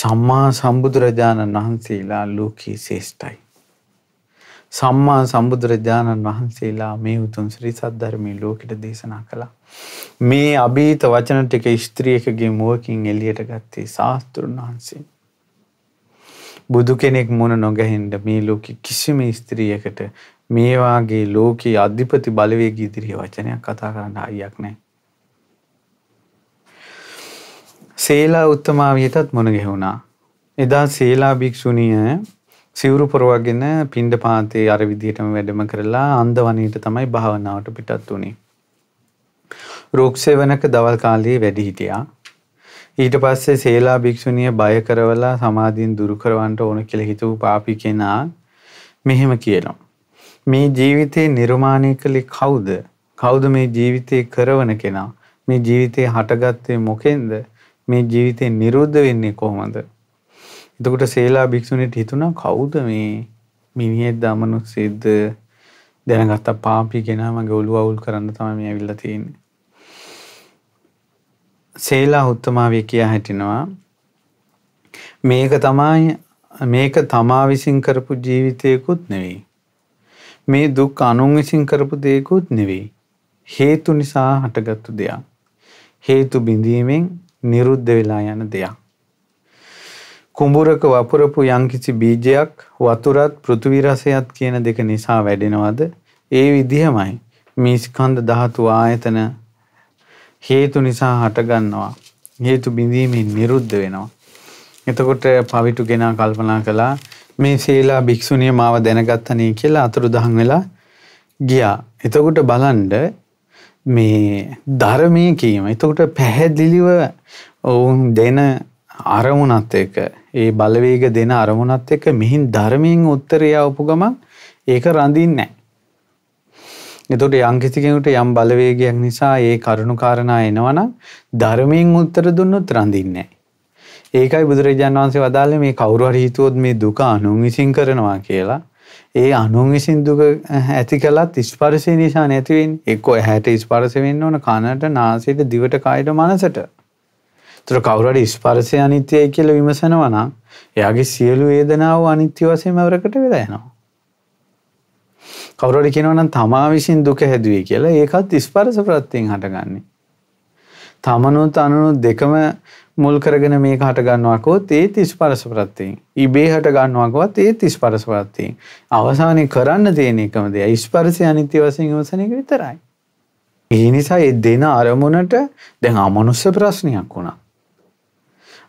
සම්මා සම්බුදුරජාණන් වහන්සේලා ලෝකයේ ශ්‍රේෂ්ඨයි. සම්මා සම්බුදුරජාණන් වහන්සේලා මේ උතුම් ශ්‍රී සද්ධර්මයේ ලෝකෙට දේශනා කළා. මේ අභීත වචන ටික ස්ත්‍රියකගේ මුවකින් එළියට ගත්තේ ශාස්ත්‍රුන් වහන්සේ. බුදු කෙනෙක් මුණ නොගැහෙන්න මේ ලෝකෙ කිසිම ස්ත්‍රියකට මේ වාගේ ලෝකයේ අධිපති බලවේගී ඉදිරියේ වචනයක් කතා කරන්න අයියක් නැහැ. සේලා උත්තමාවියටත් මුණ ගැහුණා. එදා සේලා භික්ෂුණිය සිවුරු පොරවගෙන පින්ඩ පාතේ අර විදිහටම වැඩම කරලා අන්දවනයට තමයි භාවනාවට පිටත් වුණේ. රුක්සෙවනක දවල් කාලයේ වැඩි හිටියා. ඊට පස්සේ සේලා භික්ෂුණිය බය කරවලා සමාධියෙන් දුරු කරවන්න ඕන කියලා හිතූ පාපී කෙනා මෙහෙම කියනවා. මේ ජීවිතේ නිර්මාණය කළේ කවුද? කවුද මේ ජීවිතේ කරවන කෙනා? මේ ජීවිතේ හටගත්තේ මොකෙන්ද? මේ ජීවිතේ නිරුද්ධ වෙන්නේ කොහොමද? එතකොට සේලා භික්ෂුණීට හිතුණා කවුද මේ මිනිහෙක් දමනුස්සෙද්ද දැනගත්ත පාපී කෙනා මගේ ඔළුව අවුල් කරන්න තමයි මේ ඇවිල්ලා තියෙන්නේ. සේලා උත්තමාවිය කියා හිටිනවා මේක තමයි මේක තමා විසින් කරපු ජීවිතයකුත් නෙවෙයි. මේ දුක් අනුන් විසින් කරපු දෙයකුත් නෙවෙයි. හේතු නිසා හටගත්තු දෙයක්. හේතු බිඳීමෙන් නිරුද්ධ වෙලා යන දෙයක්. කුඹුරක වපුරපු යම්කිසි බීජයක් වතුරත් පෘථිවි රසයත් කියන දෙක නිසා වැඩෙනවද? ඒ විදිහමයි මේ ස්කන්ධ ධාතු ආයතන හේතු නිසා හටගන්නවා. හේතු බිඳීමෙන් නිරුද්ධ වෙනවා. එතකොට පවිටු කෙනා කල්පනා කළා මේ සීලා භික්ෂුණිය මාව දැනගත්තනේ කියලා අතුරුදහන් වෙලා ගියා. එතකොට බලන්න මේ ධර්මය කීම එතකොට පැහැදිලිව ඔවුන් දෙන අරමුණත් එක ඒ බලවේග දෙන අරමුණත් එක මෙහින් ධර්මයෙන් උත්තරය අවපු ගමන් ඒක රඳින් නෑ. එතොට යංකිසිකෙනුට යම් බලවේගයක් නිසා ඒ කරුණුකාරණා එනවන ධර්මයෙන් උත්තර දුන්නොත් රඳින්නේ. ඒකයි බුදුරජාන් වන්සේ වදාල මේ කවුරු හරිහිතුවොත් මේ දුක අනුන් විසින් කරනවා කියලා ඒ අනුන් විසින් දුක ඇති කළත් ස්පර්ශය නිසා නැතිවෙන් එක්කෝ ඇහැට ස්පර්ශ වෙන්න ඕන කනට නාසයට දිවට කායට මනසට. ඒතර කවුරු හරි ස්පර්ශය අනිත්‍යයි කියලා විමසනවා නම් එයාගේ සියලු වේදනාව අනිත්‍ය වශයෙන්ම වරකට වෙලා යනවා. කවුරු හරි කියනවා නම් තමා විසින් දුක හැදුවේ කියලා ඒකත් ස්පර්ශ ප්‍රත්‍යයෙන් හටගන්නේ. තමනුත් අනුනුත් දෙකම මුල් කරගෙන මේ හට ගන්නවාකෝත් ඒ තිස් පරසපරත්තයෙන්. ඉබේ හට ගන්නවාකවත් ඒ තිස් පරසපරත්තයෙන්. අවසානය කරන්න තියෙන එකමද ඉස්පරසය අනිත්‍ය වසයෙන් වසනක විතරයි. ඒ නිසා එ දෙන අරමුණට දැන් අමනුස්ස ප්‍රශ්නයක් වුණා.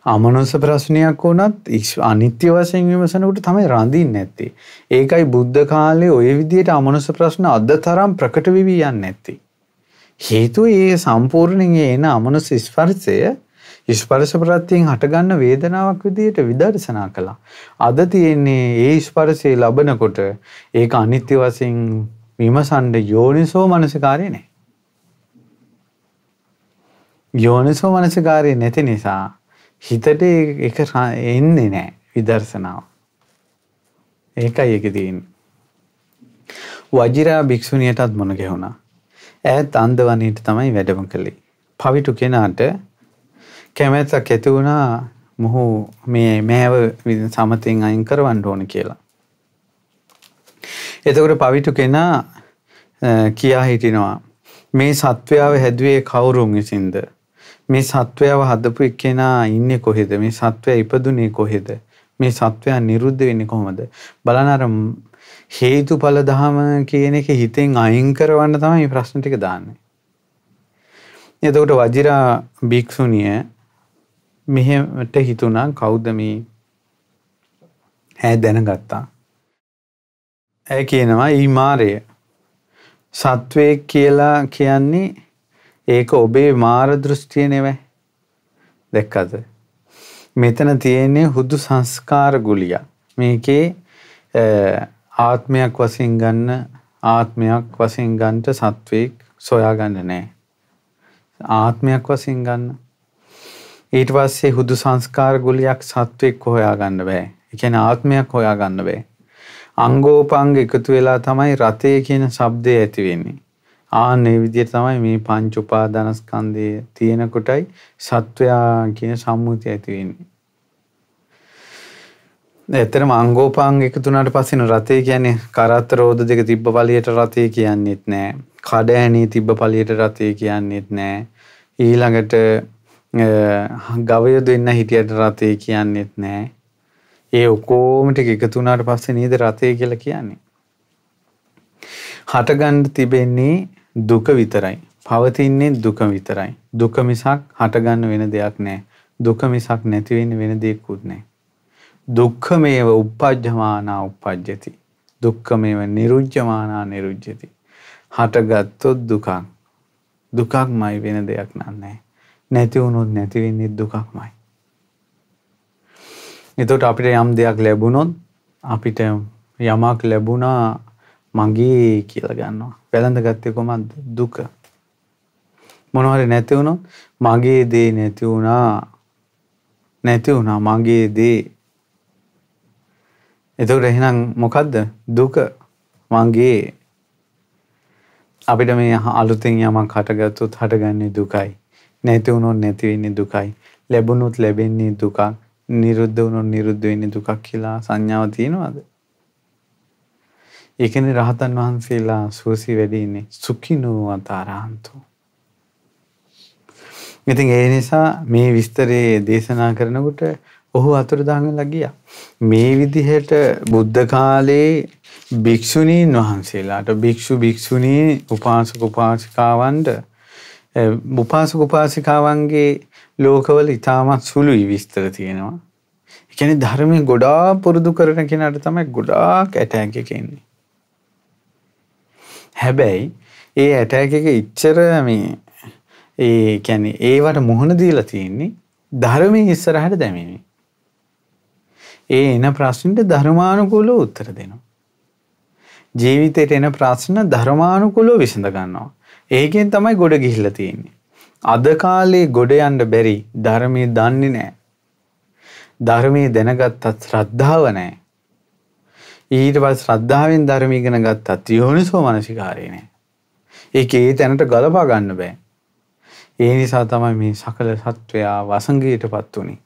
අමනුස්ස ප්‍රශ්නයක් වුණත් අනිත්‍ය වසයෙන් විමසනකට තමයි රඳින් නැත්තේ. ඒකයි බුද්ධ කාලේ ඔය විදියට අමනුස්ස ප්‍රශ්න අද තරම් ප්‍රකට විවී යන්න ඇත්ති. හේතු ඒ සම්පූර්ණයේ එන අමනුස්ස ස්පර්සය ස්පර්ශ ප්‍රත්‍යයෙන් හටගන්න වේදනාවක් විදිහට විදර්ශනා කළා. අද තියෙන්නේ ඒ ස්පර්ශය ලබනකොට ඒක අනිත්‍ය වශයෙන් විමසන්න යෝනිසෝ මනසිකාරය නැහැ. යෝනිසෝ මනසිකාරය නැති නිසා හිතට ඒක එන්නේ නැහැ විදර්ශනාව. ඒකයි ඒක තියෙන්නේ. වජිරා භික්ෂුණියටත් මොන ගැහුණා. ඈත් අන්දවණීට තමයි වැඩම කළේ. පවිතු කෙනාට කැමැත්තක් ඇති වුණා මොහු මේ මෑව සමතෙන් අයින් කරවන්න ඕන කියලා. එතකොට පවිටු කෙනා කියා හිටිනවා මේ සත්වයාව හැදුවේ කවුරුන් විසින්ද? මේ සත්වයාව හදපු එක්කෙනා ඉන්නේ කොහෙද? මේ සත්වයා ඉපදුනේ කොහෙද? මේ සත්වයා නිරුද්ධ වෙන්නේ කොහොමද? බලන අර හේතුඵල ධම කියන එක හිතෙන් අයින් කරවන්න තමයි මේ ප්‍රශ්න ටික දාන්නේ. එතකොට වජිරා භික්ෂුණිය මෙහෙමට හිතුණා කවුද මේ හැ දැනගත්තා. ඇය කියනවා ඊ මාරය සත්වයෙක් කියලා කියන්නේ ඒක ඔබේ මාර දෘෂ්ටිය නෙවයි. දැක්කද? මෙතන තියෙන්නේ හුදු සංස්කාර ගුලිය. මේකේ ආත්මයක් වශයෙන් ගන්න ආත්මයක් වශයෙන් ගන්නට සත්වයක් සොයාගන්න නෑ. ආත්මයක් වශයෙන් ගන්න ඊට පස්සේ හුදු සංස්කාර ගුලියක් සත්වෙක් හොයා ගන්න බෑ. ඒ කියන්නේ ආත්මයක් හොයා ගන්න බෑ. අංගෝපංග එකතු වෙලා තමයි රතේ කියන શબ્දය ඇති වෙන්නේ. ආන්නේ විදිහට තමයි මේ පංච උපාදානස්කන්ධය තියෙන කොටයි සත්වයා කියන සම්මුතිය ඇති වෙන්නේ. ඇත්තටම අංගෝපාංග එකතු වුණාට පස්සේ රතේ කියන්නේ කරත් රෝද දෙක තිබ්බ පළියට රතේ කියන්නේත් නැහැ. කඩ ඇණේ තිබ්බ පළියට රතේ කියන්නේත් නැහැ. ඊළඟට ගවය දෙන්න හිටියට රතේ කියන්නෙත් නෑ. ඒ ඔකෝම ටික එකතු වුණාට පස්සේ නේද රතේ කියලා කියන්නේ. හටගන්න තිබෙන්නේ දුක විතරයි. පවතින්නේ දුක විතරයි. දුක මිසක් හටගන්න වෙන දෙයක් නෑ. දුක මිසක් නැති වෙන්න වෙන දෙයක්වත් නෑ. දුක්ඛමේව uppajjamaana uppajjati. දුක්ඛමේව නිරුජ්ජමානා නිරුජ්ජති. හටගත්තොත් දුකක්. දුකක්මයි වෙන දෙයක් නෑ. නැති වුණොත් නැති වෙන්නේ දුකක්මයි. එතකොට අපිට යම් දෙයක් ලැබුණොත් අපිට යමක් ලැබුණා මගේ කියලා ගන්නවා. වැළඳගත්තේ කොහොමද? දුක. මොනවා හරි නැති වුණොත් මගේ දේ නැති වුණා. නැති වුණා මගේ දේ. එතකොට එහෙනම් මොකද්ද? දුක. මගේ අපිට මේ අලුතෙන් යමක් හටගත්තොත් හටගන්නේ දුකයි. නැති වුණොත් නැති වෙන්නේ දුකයි. ලැබුණොත් ලැබෙන්නේ දුකක්. නිරුද්ධ වුණොත් නිරුද්ධ වෙන්නේ දුකක් කියලා සංඥාව තියෙනවද? ඒ කියන්නේ රහතන් වහන්සේලා සුවසි වැඩි ඉන්නේ. සුඛිනෝ අතාරාන්තෝ. ඉතින් ඒ නිසා මේ විස්තරේ දේශනා කරනකොට ඔහු අතුරුදහන් වෙලා ගියා. මේ විදිහට බුද්ධ කාලේ භික්ෂුණීන් වහන්සේලාට භික්ෂු භික්ෂුණී උපාසක උපාසිකාවන්ට උපාසක උපාසිකාවන්ගේ ලෝකවල ඉතාමත් සුළුයි විස්තර තියෙනවා. ඒ කියන්නේ ධර්මයේ ගොඩාක් පුරුදු කරන කෙනාට තමයි ගොඩාක් ඇටැක් එක එන්නේ. හැබැයි ඒ ඇටැක් එක ඉච්චර මේ ඒ කියන්නේ ඒවට මුහුණ දීලා තියෙන්නේ ධර්මයේ ඉස්සරහට දැමීමේ. ඒ එන ප්‍රශ්නෙට ධර්මානුකූලව උත්තර දෙනවා. ජීවිතයට එන ප්‍රශ්න ධර්මානුකූලව විසඳ ගන්නවා. ඒකෙන් තමයි ගොඩ ගිහිල්ල තියෙන්නේ. අද කාලේ ගොඩ යන්න බැරි ධර්මයේ දන්නේ නෑ. ධර්මයේ දැනගත්තත් ශ්‍රද්ධාව නෑ. ඊට පස් ශ්‍රද්ධාවෙන් ධර්මී ගෙන ගත්තත් යෝනිසෝ මනසිකාරය නෑ. ඒක ඒ තැනට ගලපා ගන්න බෑ. ඒ නිසා තමයි මේ සකල සත්වයා වසංගයට පත් වුණේ.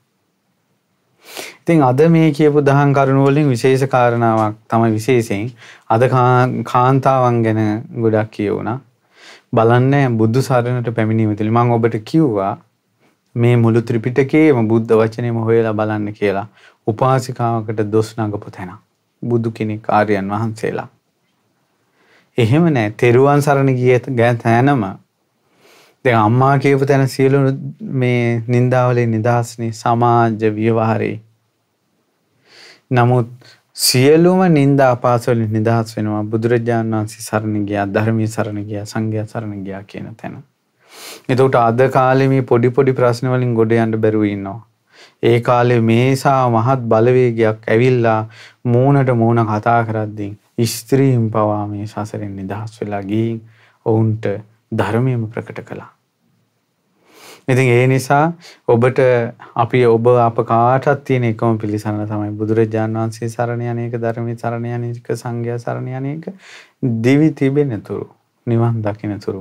ඉතින් අද මේ කියපු දහන් කරුණුවලින් විශේෂ කාරණාවක් තමයි විශේෂයෙන් අද කාන්තාවන් ගැන ගොඩක් කියවුණා. බලන්න බුද්ධ සාරණට පැමිණීමතිල මං ඔබට කිව්වා මේ මුළු ත්‍රිපිටකේම බුද්ධ වචනයම හොයලා බලන්න කියලා උපාසිකාවකට දොස් නඟපු තැන බුදු කෙනෙක් ආර්යයන් වහන්සේලා. එහෙම නෑ තෙරුවන් සරණ ගිය ගෑ තැනම දෙ අම්මා කියපු තැන සියලු මේ නින්දාවලේ නිදහස්නේ සමාජ ව්‍යවහරේ. නමුත් සියලුම නින්දා අපාසවලින් නිදහස් වෙනවා බුදුරජාණන් වහන්සේ සරණ ගියා ධර්මයේ සරණ ගියා සංඝයා සරණ ගියා කියන තැන. එතකොට අද කාලේ මේ පොඩි පොඩි ප්‍රශ්න වලින් ගොඩ යන්න බැරුව ඉන්නවා. ඒ කාලේ මේසා මහත් බලවේගයක් ඇවිල්ලා මූණට මූණ කතා කරද්දී ස්ත්‍රීන් පවා මේ සසරෙන් නිදහස් වෙලා ගිහින් ඔවුන්ට ධර්මයම ප්‍රකට කළා. ඉතින් ඒ නිසා ඔබට අපි ඔබ අප කාටත් තියෙන එකම පිළිසරණ තමයි බුදුරජාණන් වහන්සේ සරණ යන එක ධර්මයේ සරණ යන එක සංඝයා සරණ යන එක දිවි තිබෙනතුරු නිවන් දකින්නතුරු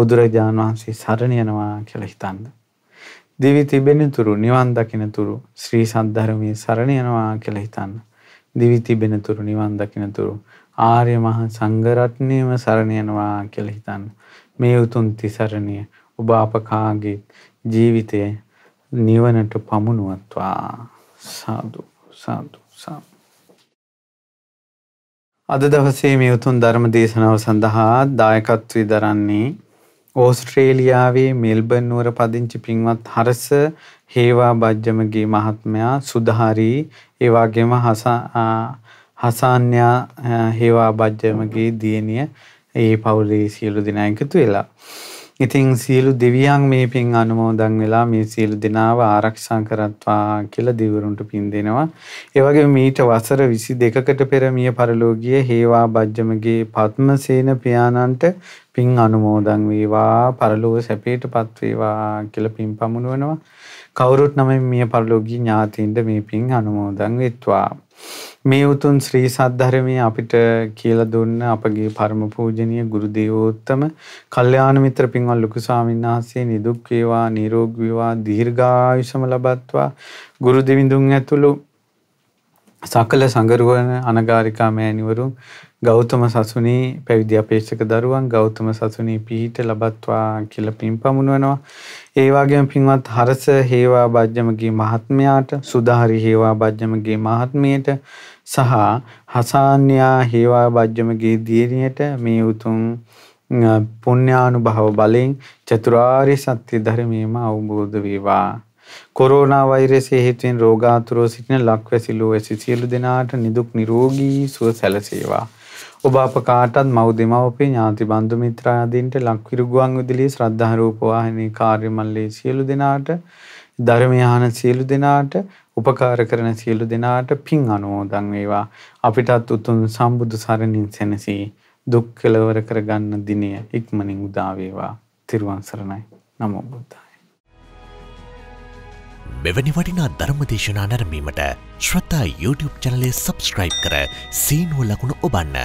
බුදුරජාණන් වහන්සේ සරණ යනවා කියලා හිතන්න. දිවි තිබෙනතුරු නිවන් දකින්නතුරු ශ්‍රී සද්ධර්මයේ සරණ යනවා කියලා හිතන්න. දිවි තිබෙනතුරු නිවන් දකින්නතුරු ආර්ය මහා සංඝ රත්නයේම සරණ යනවා කියලා හිතන්න. මේ උතුම් තිසරණිය ඔබ අප කාගේ ජීවිතය නිවනට පමුණුවත්වා සාදු සාදු සාදු. අද දවසේ මේ උතුම් ධර්ම දේශනාව සඳහා දායකත්වයේ දරන්නේ ඕස්ට්‍රේලියාවේ මෙල්බන් නුවර පදිංචි පින්වත් හරස හේවා බජ්ජමගේ මහත්මයා සුධාරි ඒ වගේම හසාන්‍යා හේවා බජ්ජමගේ දියණිය ඒ පවුලේ සියලු දෙනා එකතු වෙලා ඉතින් සියලු දෙවියන් මේ පින් අනුමෝදන් වෙලා මේ සියලු දෙනාව ආරක්ෂා කරත්වා කියලා දෙවිවරුන්ට පින් දෙනවා. ඒ වගේම මීට වසර 22කට පෙර මිය පරලෝකීය හේවා බජ්ජමගේ පద్මසේන පියාණන්ට පින් අනුමෝදන් වේවා පරලෝක සැපයටපත් වේවා කියලා පින් පමුණුවනවා. කවුරුත් නම් මිය පරලෝකීය ඥාතීන්ට මේ පින් අනුමෝදන් වෙත්වා. මේ උතුම් ශ්‍රී සද්ධර්මයේ අපිට කියලා දුන්න අපගේ පරම පූජනීය ගුරු දේවෝත්තම කල්යාණ මිත්‍ර පින්වත් ලොකු ස්වාමීන් වහන්සේ නිදුක් වේවා නිරෝගී වේවා දීර්ඝායුෂම ලබත්වා ගුරු දෙවිඳුන් ඇතුළු සකල සංගරුවන අනගාരികා මෑණිවරුන් ගෞතම සසුනේ පැවිදි අපේක්ෂක දරුවන් ගෞතම සසුනේ පිහිට ලබත්වා කියලා පින් පමුණවනවා ඒ වගේම පින්වත් හරස හේවා බජ්ජමගේ මහත්මයාට සුදාහරි හේවා බජ්ජමගේ මහත්මියට සහ හසාන්‍යා හේවා බජ්ජමගේ දියණියට මේ උතුම් පුණ්‍යානුභව බලෙන් චතුරාර්ය සත්‍ය ධර්මයේම අවබෝධ වේවා. කොරෝනා වෛරසය හේතුවෙන් රෝගාතුරව සිටින ලක්වැසිලෝ ඇසි සියලු දෙනාට නිදුක් නිරෝගී සුව සැලසේවා. ඔබ අප කාටත් මව් දෙමව්පිය ඥාති බන්දු මිත්‍රාදීන්ට ලක්විරු ගුවන් විදුලියේ ශ්‍රද්ධා රූප වාහිනී කාර්යමල්ලේ සියලු දෙනාට ධර්මයාන සියලු දෙනාට උපකාර කරන සියලු දෙනාට පින් අනුමෝදන් වේවා. අපිටත් උතුම් සම්බුදු සරණින් සැනසී දුක් කෙලවර කරගන්න දිනය ඉක්මනින් උදා වේවා. තිරුවන් සරණයි. නමෝ බුද්ධාය. මෙවැනි වටිනා ධර්ම දේශනා නැරඹීමට ශ්‍රතා YouTube channel එක subscribe කර සීනුව ලකුණ ඔබන්න.